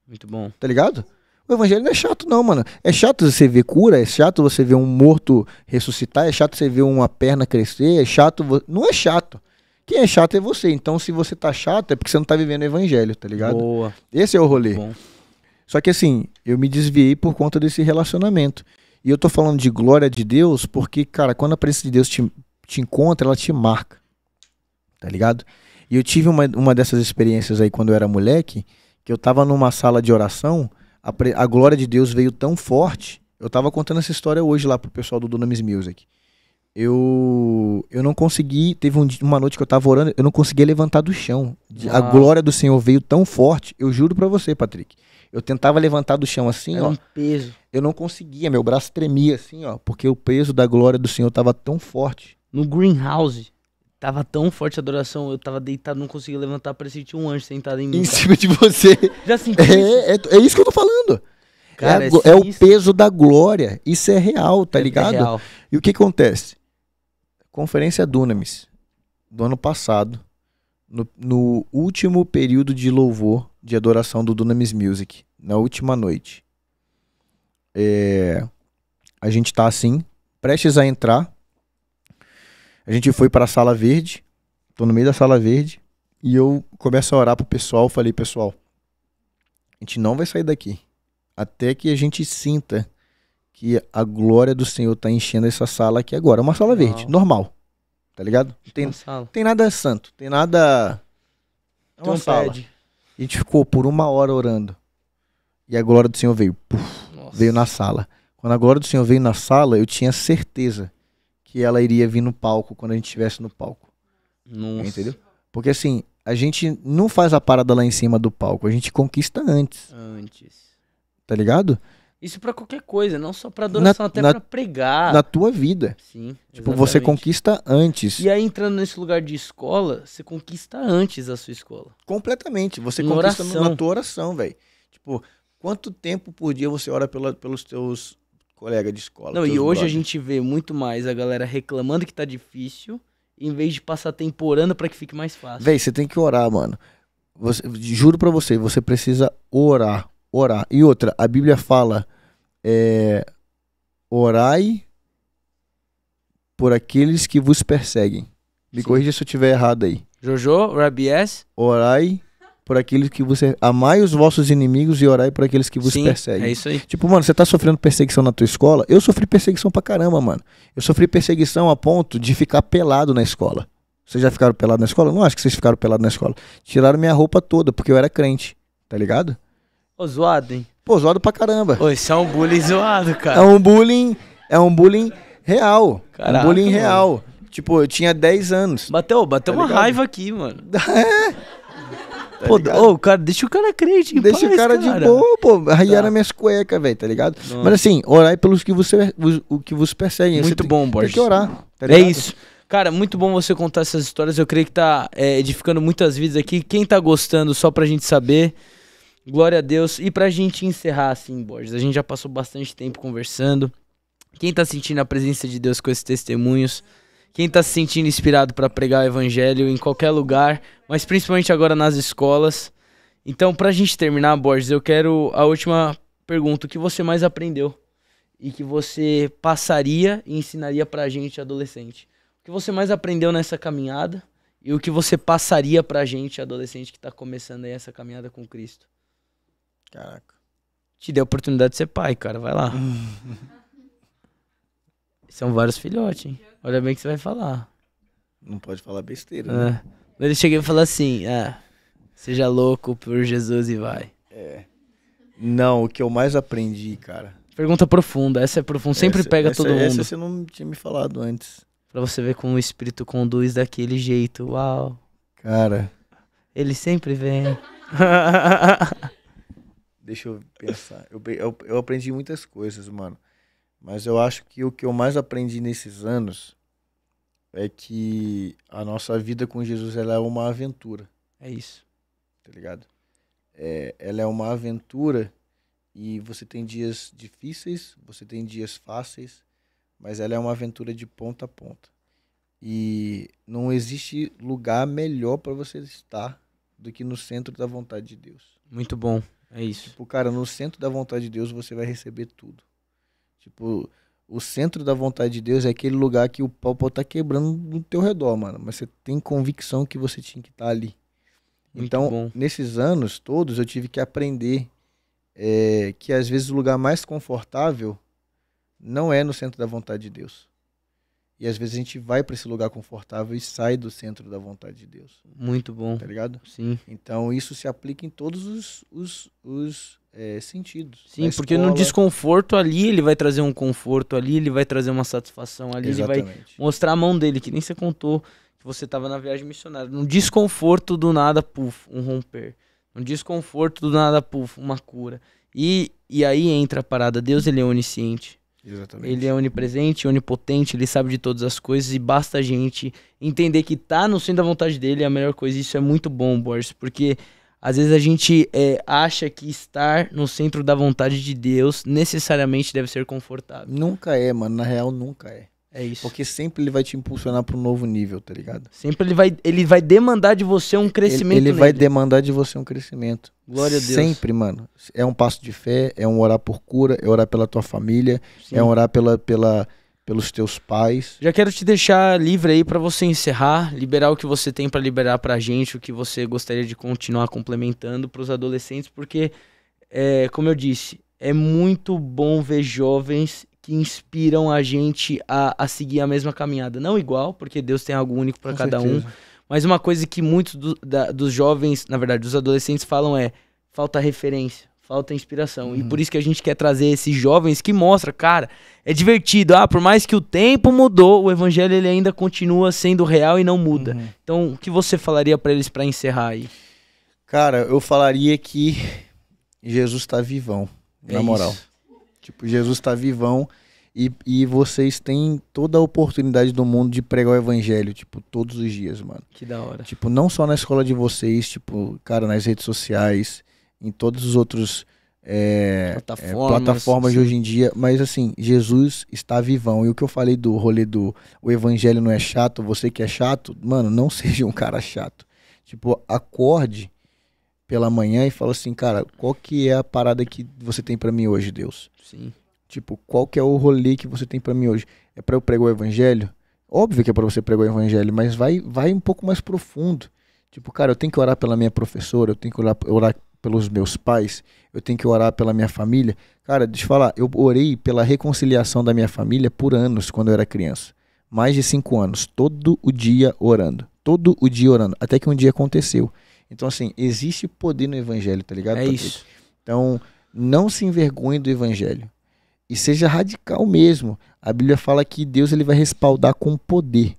Muito bom. Tá ligado? O evangelho não é chato, não, mano. É chato você ver cura, é chato você ver um morto ressuscitar, é chato você ver uma perna crescer, é chato. Não é chato. Quem é chato é você. Então, se você tá chato, é porque você não tá vivendo o evangelho, tá ligado? Boa. Esse é o rolê. Bom. Só que assim, eu me desviei por conta desse relacionamento. E eu tô falando de glória de Deus porque, cara, quando a presença de Deus te, te encontra, ela te marca. Tá ligado? E eu tive uma, uma dessas experiências aí quando eu era moleque, que eu tava numa sala de oração, a, a glória de Deus veio tão forte. Eu tava contando essa história hoje lá pro pessoal do Dunamis Music. Eu eu não consegui, teve um, uma noite que eu tava orando, eu não conseguia levantar do chão. Ah. A glória do Senhor veio tão forte, eu juro para você, Patrick. Eu tentava levantar do chão assim, Era ó. Um peso. Eu não conseguia, meu braço tremia assim, ó, porque o peso da glória do Senhor tava tão forte. No greenhouse, tava tão forte a adoração, eu tava deitado, não conseguia levantar, parecia que tinha um anjo sentado em mim. Em cara. cima de você. Já senti é, isso? É, é isso que eu tô falando. Cara, é, a, é, é o peso da glória. Isso é real, tá é ligado? Real. E o que acontece? Conferência Dunamis, do ano passado, no, no último período de louvor, de adoração do Dunamis Music, na última noite. É, a gente está assim, prestes a entrar. A gente foi para a sala verde, tô no meio da sala verde, e eu começo a orar pro pessoal, falei, pessoal, a gente não vai sair daqui até que a gente sinta que a glória do Senhor tá enchendo essa sala aqui agora. É uma sala verde, normal. normal tá ligado? É tem, tem nada santo, tem nada. É uma, uma sala. A gente ficou por uma hora orando. E a glória do Senhor veio. Puf, veio na sala. Quando a glória do Senhor veio na sala, eu tinha certeza que ela iria vir no palco quando a gente estivesse no palco. Nossa. Entendeu? Porque assim, a gente não faz a parada lá em cima do palco, a gente conquista antes. Antes. Tá ligado? Isso para qualquer coisa, não só para adoração, na, até para pregar. Na tua vida. Sim. Tipo, exatamente. você conquista antes. E aí entrando nesse lugar de escola, você conquista antes a sua escola. Completamente. Você conquista oração. na tua oração, velho. Tipo, quanto tempo por dia você ora pela, pelos teus colegas de escola? Não, e hoje brothers? a gente vê muito mais a galera reclamando que tá difícil, em vez de passar tempo orando para que fique mais fácil. Véi, você tem que orar, mano. Você, juro para você, você precisa orar orar. E outra, a Bíblia fala: é, orai por aqueles que vos perseguem. Me Sim. corrija se eu estiver errado aí. Jojo, Rabies. Orai por aqueles que você. Amai os vossos inimigos e orai por aqueles que vos Sim, perseguem. É isso aí. Tipo, mano, você tá sofrendo perseguição na tua escola? Eu sofri perseguição pra caramba, mano. Eu sofri perseguição a ponto de ficar pelado na escola. Vocês já ficaram pelado na escola? Não acho que vocês ficaram pelado na escola. Tiraram minha roupa toda, porque eu era crente, tá ligado? Pô, zoado, hein? Pô, zoado pra caramba. Pô, isso é um bullying zoado, cara. É um bullying, é um bullying real. É Caraca, um bullying real. Tipo, eu tinha 10 anos. Bateu, bateu tá uma ligado? raiva aqui, mano. é. Tá pô, oh, cara, deixa o cara crer, Deixa o cara, cara, de boa, pô. Raiar tá. minhas cuecas, velho, tá ligado? Nossa. Mas assim, orar é pelos que você o que vos perseguem. Muito você bom, tem, Borges. Tem que orar, tá É isso. Cara, muito bom você contar essas histórias. Eu creio que tá é, edificando muitas vidas aqui. Quem tá gostando, só pra gente saber. Glória a Deus. E pra gente encerrar, assim, Borges, a gente já passou bastante tempo conversando. Quem tá sentindo a presença de Deus com esses testemunhos? Quem tá se sentindo inspirado para pregar o evangelho em qualquer lugar, mas principalmente agora nas escolas? Então, pra gente terminar, Borges, eu quero a última pergunta: o que você mais aprendeu e que você passaria e ensinaria pra gente adolescente? O que você mais aprendeu nessa caminhada e o que você passaria pra gente adolescente que tá começando aí essa caminhada com Cristo? Caraca. Te deu a oportunidade de ser pai, cara, vai lá. São vários filhotes, hein? Olha bem o que você vai falar. Não pode falar besteira, é. né? Ele chega e fala assim, é, seja louco por Jesus e vai. É. Não, o que eu mais aprendi, cara. Pergunta profunda, essa é profunda, sempre essa, pega essa, todo mundo. Essa você não tinha me falado antes. Pra você ver como o espírito conduz daquele jeito, uau. Cara. Ele sempre vem. Deixa eu pensar. Eu, eu, eu aprendi muitas coisas, mano. Mas eu acho que o que eu mais aprendi nesses anos é que a nossa vida com Jesus ela é uma aventura. É isso. Tá ligado? É, ela é uma aventura e você tem dias difíceis, você tem dias fáceis, mas ela é uma aventura de ponta a ponta. E não existe lugar melhor para você estar do que no centro da vontade de Deus. Muito bom. É isso. Tipo, cara, no centro da vontade de Deus você vai receber tudo. Tipo, o centro da vontade de Deus é aquele lugar que o pau pode tá quebrando no teu redor, mano. Mas você tem convicção que você tinha que estar tá ali. Muito então, bom. nesses anos todos, eu tive que aprender é, que às vezes o lugar mais confortável não é no centro da vontade de Deus. E às vezes a gente vai para esse lugar confortável e sai do centro da vontade de Deus. Muito bom. Tá ligado? Sim. Então isso se aplica em todos os, os, os é, sentidos. Sim, Na porque escola... no desconforto ali ele vai trazer um conforto, ali ele vai trazer uma satisfação, ali Exatamente. ele vai mostrar a mão dele, que nem você contou que você estava na viagem missionária. No desconforto do nada, puf, um romper. No desconforto do nada, puf, uma cura. E, e aí entra a parada, Deus ele é onisciente. Exatamente. Ele é onipresente, onipotente, ele sabe de todas as coisas e basta a gente entender que tá no centro da vontade dele é a melhor coisa. Isso é muito bom, Borges, porque às vezes a gente é, acha que estar no centro da vontade de Deus necessariamente deve ser confortável. Nunca é, mano. Na real, nunca é. É isso. Porque sempre ele vai te impulsionar para um novo nível, tá ligado? Sempre ele vai, ele vai demandar de você um crescimento. Ele, ele vai demandar de você um crescimento. Glória a Deus. Sempre, mano. É um passo de fé, é um orar por cura, é orar pela tua família, Sim. é orar pela, pela, pelos teus pais. Já quero te deixar livre aí para você encerrar, liberar o que você tem para liberar a gente, o que você gostaria de continuar complementando para os adolescentes, porque, é, como eu disse, é muito bom ver jovens que inspiram a gente a, a seguir a mesma caminhada. Não igual, porque Deus tem algo único para cada certeza. um. Mas uma coisa que muitos do, da, dos jovens, na verdade, dos adolescentes falam é falta referência, falta inspiração. E uhum. por isso que a gente quer trazer esses jovens que mostra, cara, é divertido. Ah, por mais que o tempo mudou, o evangelho ele ainda continua sendo real e não muda. Uhum. Então, o que você falaria para eles para encerrar aí? Cara, eu falaria que Jesus está vivão, é na moral. Tipo, Jesus está vivão e, e vocês têm toda a oportunidade do mundo de pregar o evangelho, tipo, todos os dias, mano. Que da hora. Tipo, não só na escola de vocês, tipo, cara, nas redes sociais, em todos os outros é, plataformas, é, plataformas de hoje em dia, mas assim, Jesus está vivão. E o que eu falei do rolê do o evangelho não é chato, você que é chato, mano, não seja um cara chato. Tipo, acorde pela manhã e fala assim, cara, qual que é a parada que você tem para mim hoje, Deus? Sim. Tipo, qual que é o rolê que você tem para mim hoje? É para eu pregar o evangelho? Óbvio que é para você pregar o evangelho, mas vai vai um pouco mais profundo. Tipo, cara, eu tenho que orar pela minha professora, eu tenho que orar, orar pelos meus pais, eu tenho que orar pela minha família. Cara, deixa eu falar, eu orei pela reconciliação da minha família por anos quando eu era criança. Mais de cinco anos, todo o dia orando. Todo o dia orando. Até que um dia aconteceu. Então, assim, existe poder no evangelho, tá ligado? É Patrick? isso. Então, não se envergonhe do evangelho. E seja radical mesmo. A Bíblia fala que Deus ele vai respaldar com poder.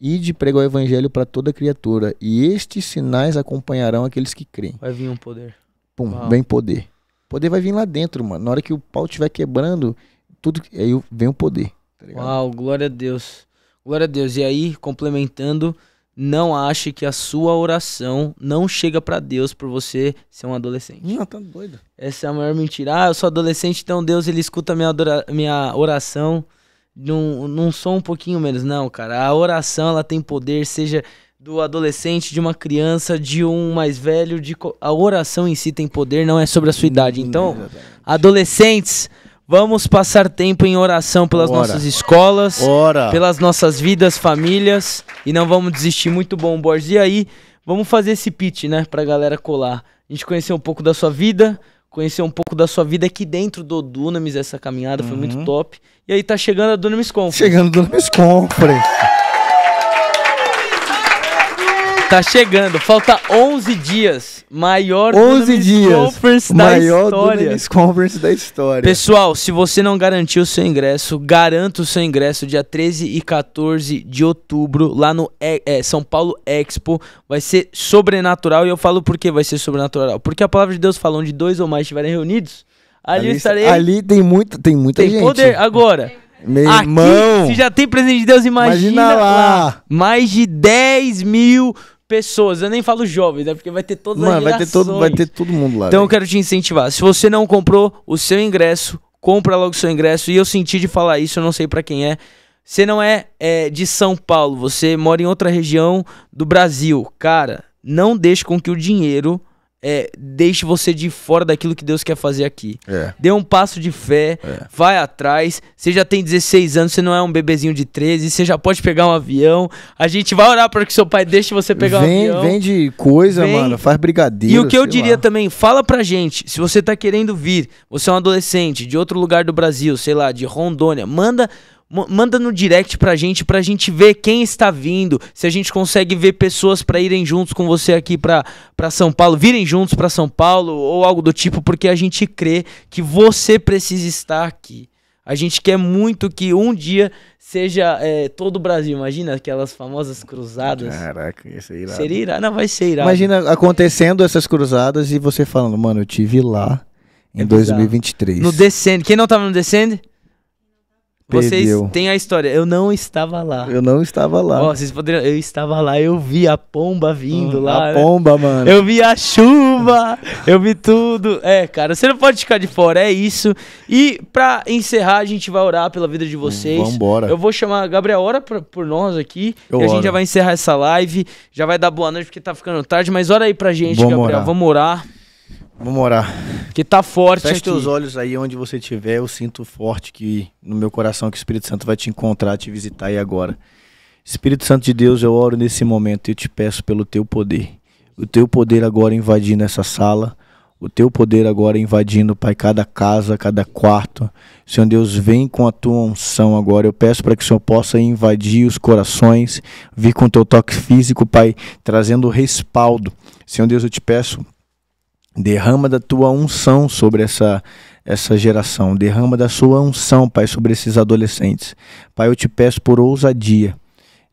E de pregar o evangelho para toda criatura. E estes sinais acompanharão aqueles que creem. Vai vir um poder. Pum, Uau. vem poder. Poder vai vir lá dentro, mano. Na hora que o pau estiver quebrando, tudo aí vem o poder. Tá Uau, glória a Deus. Glória a Deus. E aí, complementando, não ache que a sua oração não chega para Deus por você ser um adolescente. Não, tá doido. Essa é a maior mentira. Ah, eu sou adolescente, então Deus ele escuta minha, minha oração num, num som um pouquinho menos. Não, cara. A oração ela tem poder, seja do adolescente, de uma criança, de um mais velho. De... A oração em si tem poder, não é sobre a sua idade. Então, adolescentes. Vamos passar tempo em oração pelas Ora. nossas escolas, Ora. pelas nossas vidas, famílias. E não vamos desistir. Muito bom, Borges. E aí, vamos fazer esse pitch, né? Pra galera colar. A gente conhecer um pouco da sua vida, conhecer um pouco da sua vida aqui dentro do Dunamis, essa caminhada uhum. foi muito uhum. top. E aí tá chegando a Dunamis Compre. Chegando a Dunamis Compre. Tá chegando, falta 11 dias. Maior onze dias. Conference maior da história. Conference da história. Pessoal, se você não garantiu o seu ingresso, garanta o seu ingresso dia 13 e 14 de outubro lá no é, é, São Paulo Expo. Vai ser sobrenatural e eu falo por que vai ser sobrenatural. Porque a palavra de Deus fala onde dois ou mais estiverem reunidos, ali, ali estarei. Ali tem muito, tem muita tem gente. poder agora. Meu Aqui, irmão. Se já tem presente de Deus, imagina, imagina lá. lá. Mais de 10 mil pessoas, eu nem falo jovens, é né? porque vai ter todas Mano, as vai Ter todo, vai ter todo mundo lá. Então véio. eu quero te incentivar. Se você não comprou o seu ingresso, compra logo o seu ingresso. E eu senti de falar isso, eu não sei para quem é. Você não é, é de São Paulo, você mora em outra região do Brasil. Cara, não deixe com que o dinheiro é, deixe você de fora daquilo que Deus quer fazer aqui. É. Dê um passo de fé, é. vai atrás. Você já tem 16 anos, você não é um bebezinho de 13, você já pode pegar um avião. A gente vai orar para que seu pai deixe você pegar vem, um avião. Vende coisa, vem. mano, faz brigadeiro. E o que eu diria lá. também, fala pra gente, se você tá querendo vir, você é um adolescente de outro lugar do Brasil, sei lá, de Rondônia, manda manda no direct pra gente, pra gente ver quem está vindo, se a gente consegue ver pessoas para irem juntos com você aqui pra, pra São Paulo, virem juntos pra São Paulo ou algo do tipo, porque a gente crê que você precisa estar aqui. A gente quer muito que um dia seja é, todo o Brasil. Imagina aquelas famosas cruzadas. Caraca, ia ser irado. Seria irado. Não, vai ser irado. Imagina acontecendo essas cruzadas e você falando, mano, eu tive lá é em é 2023. No Descend. Quem não tava no Descend? Vocês têm a história. Eu não estava lá. Eu não estava lá. Ó, vocês poderiam. Eu estava lá, eu vi a pomba vindo uhum. lá. A né? pomba, mano. Eu vi a chuva, eu vi tudo. É, cara, você não pode ficar de fora, é isso. E pra encerrar, a gente vai orar pela vida de hum, vocês. Hum, vambora. Eu vou chamar a Gabriel, ora por nós aqui. Eu e a gente já vai encerrar essa live. Já vai dar boa noite, porque tá ficando tarde. Mas ora aí pra gente, Vamos Gabriel. Orar. Vamos orar. Vamos orar. Que tá forte Feche aqui. os olhos aí onde você estiver. Eu sinto forte que no meu coração que o Espírito Santo vai te encontrar, te visitar aí agora. Espírito Santo de Deus, eu oro nesse momento e eu te peço pelo teu poder. O teu poder agora invadindo essa sala. O teu poder agora invadindo, Pai, cada casa, cada quarto. Senhor Deus, vem com a tua unção agora. Eu peço para que o Senhor possa invadir os corações, vir com o teu toque físico, Pai, trazendo respaldo. Senhor Deus, eu te peço Derrama da tua unção sobre essa, essa geração. Derrama da sua unção, Pai, sobre esses adolescentes. Pai, eu te peço por ousadia.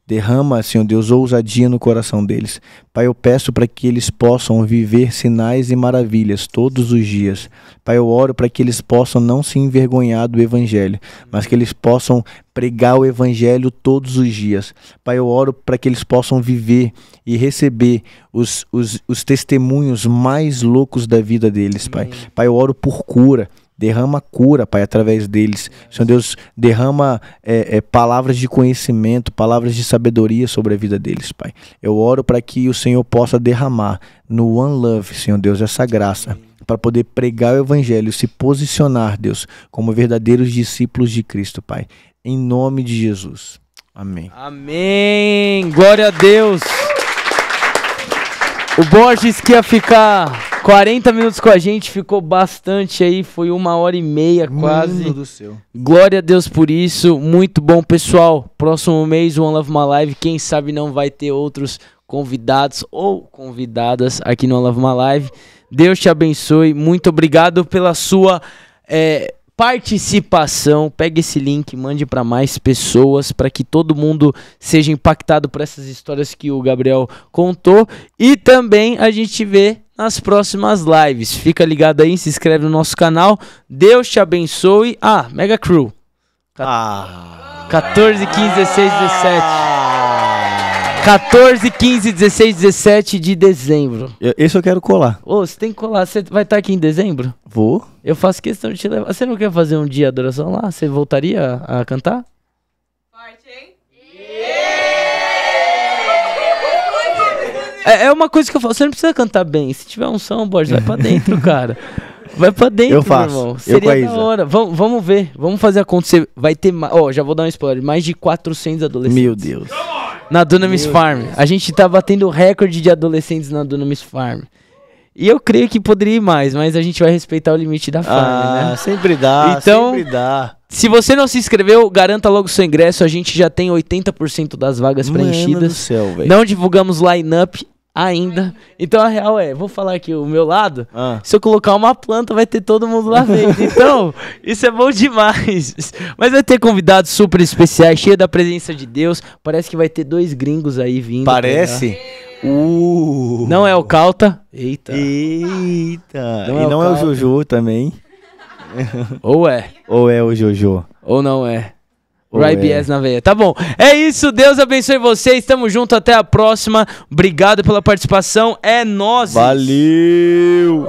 Derrama, Senhor Deus, ousadia no coração deles. Pai, eu peço para que eles possam viver sinais e maravilhas todos os dias. Pai, eu oro para que eles possam não se envergonhar do Evangelho, mas que eles possam pregar o Evangelho todos os dias. Pai, eu oro para que eles possam viver e receber os, os, os testemunhos mais loucos da vida deles, Pai. Pai, eu oro por cura derrama cura, Pai, através deles. Senhor Deus, derrama é, é, palavras de conhecimento, palavras de sabedoria sobre a vida deles, Pai. Eu oro para que o Senhor possa derramar no One Love, Senhor Deus, essa graça para poder pregar o Evangelho, se posicionar, Deus, como verdadeiros discípulos de Cristo, Pai. Em nome de Jesus. Amém. Amém. Glória a Deus. O Borges que ia ficar 40 minutos com a gente, ficou bastante aí, foi uma hora e meia quase. Mano do céu. Glória a Deus por isso, muito bom, pessoal. Próximo mês, One Love My Live, quem sabe não vai ter outros convidados ou convidadas aqui no One Love My Live. Deus te abençoe, muito obrigado pela sua. É, participação. Pegue esse link, mande para mais pessoas, para que todo mundo seja impactado por essas histórias que o Gabriel contou. E também a gente vê nas próximas lives. Fica ligado aí, se inscreve no nosso canal. Deus te abençoe. Ah, Mega Crew. Ah. 14, 15, 16, 17. 14, 15, 16, 17 de dezembro. Eu, esse eu quero colar. Ô, você tem que colar. Você vai estar tá aqui em dezembro? Vou. Eu faço questão de te levar. Você não quer fazer um dia de adoração lá? Você voltaria a cantar? É, é, uma coisa que eu falo, você não precisa cantar bem. Se tiver um som, Borges, vai pra dentro, cara. Vai pra dentro, eu faço. meu irmão. Seria eu da hora. Vamos vamo ver. Vamos fazer acontecer. Vai ter. Ó, oh, já vou dar um spoiler. Mais de 400 adolescentes. Meu Deus. Na Dunamis meu Farm. Deus. A gente tá batendo recorde de adolescentes na Dunamis Farm. E eu creio que poderia ir mais, mas a gente vai respeitar o limite da farm, ah, né? Sempre dá, então, sempre dá. Se você não se inscreveu, garanta logo seu ingresso. A gente já tem 80% das vagas Mano preenchidas. Do céu, velho. não divulgamos line-up Ainda. Então a real é, vou falar aqui o meu lado. Ah. Se eu colocar uma planta, vai ter todo mundo lá dentro. Então, isso é bom demais. Mas vai ter convidados super especiais, cheio da presença de Deus. Parece que vai ter dois gringos aí vindo. Parece? Uh. Não é o Calta. Eita. Eita. Não é e é não é o Jojo também. Ou é. Ou é o Jojo. Ou não é. Rybies é. na veia. Tá bom. É isso. Deus abençoe vocês. Tamo junto. Até a próxima. Obrigado pela participação. É nós. Valeu.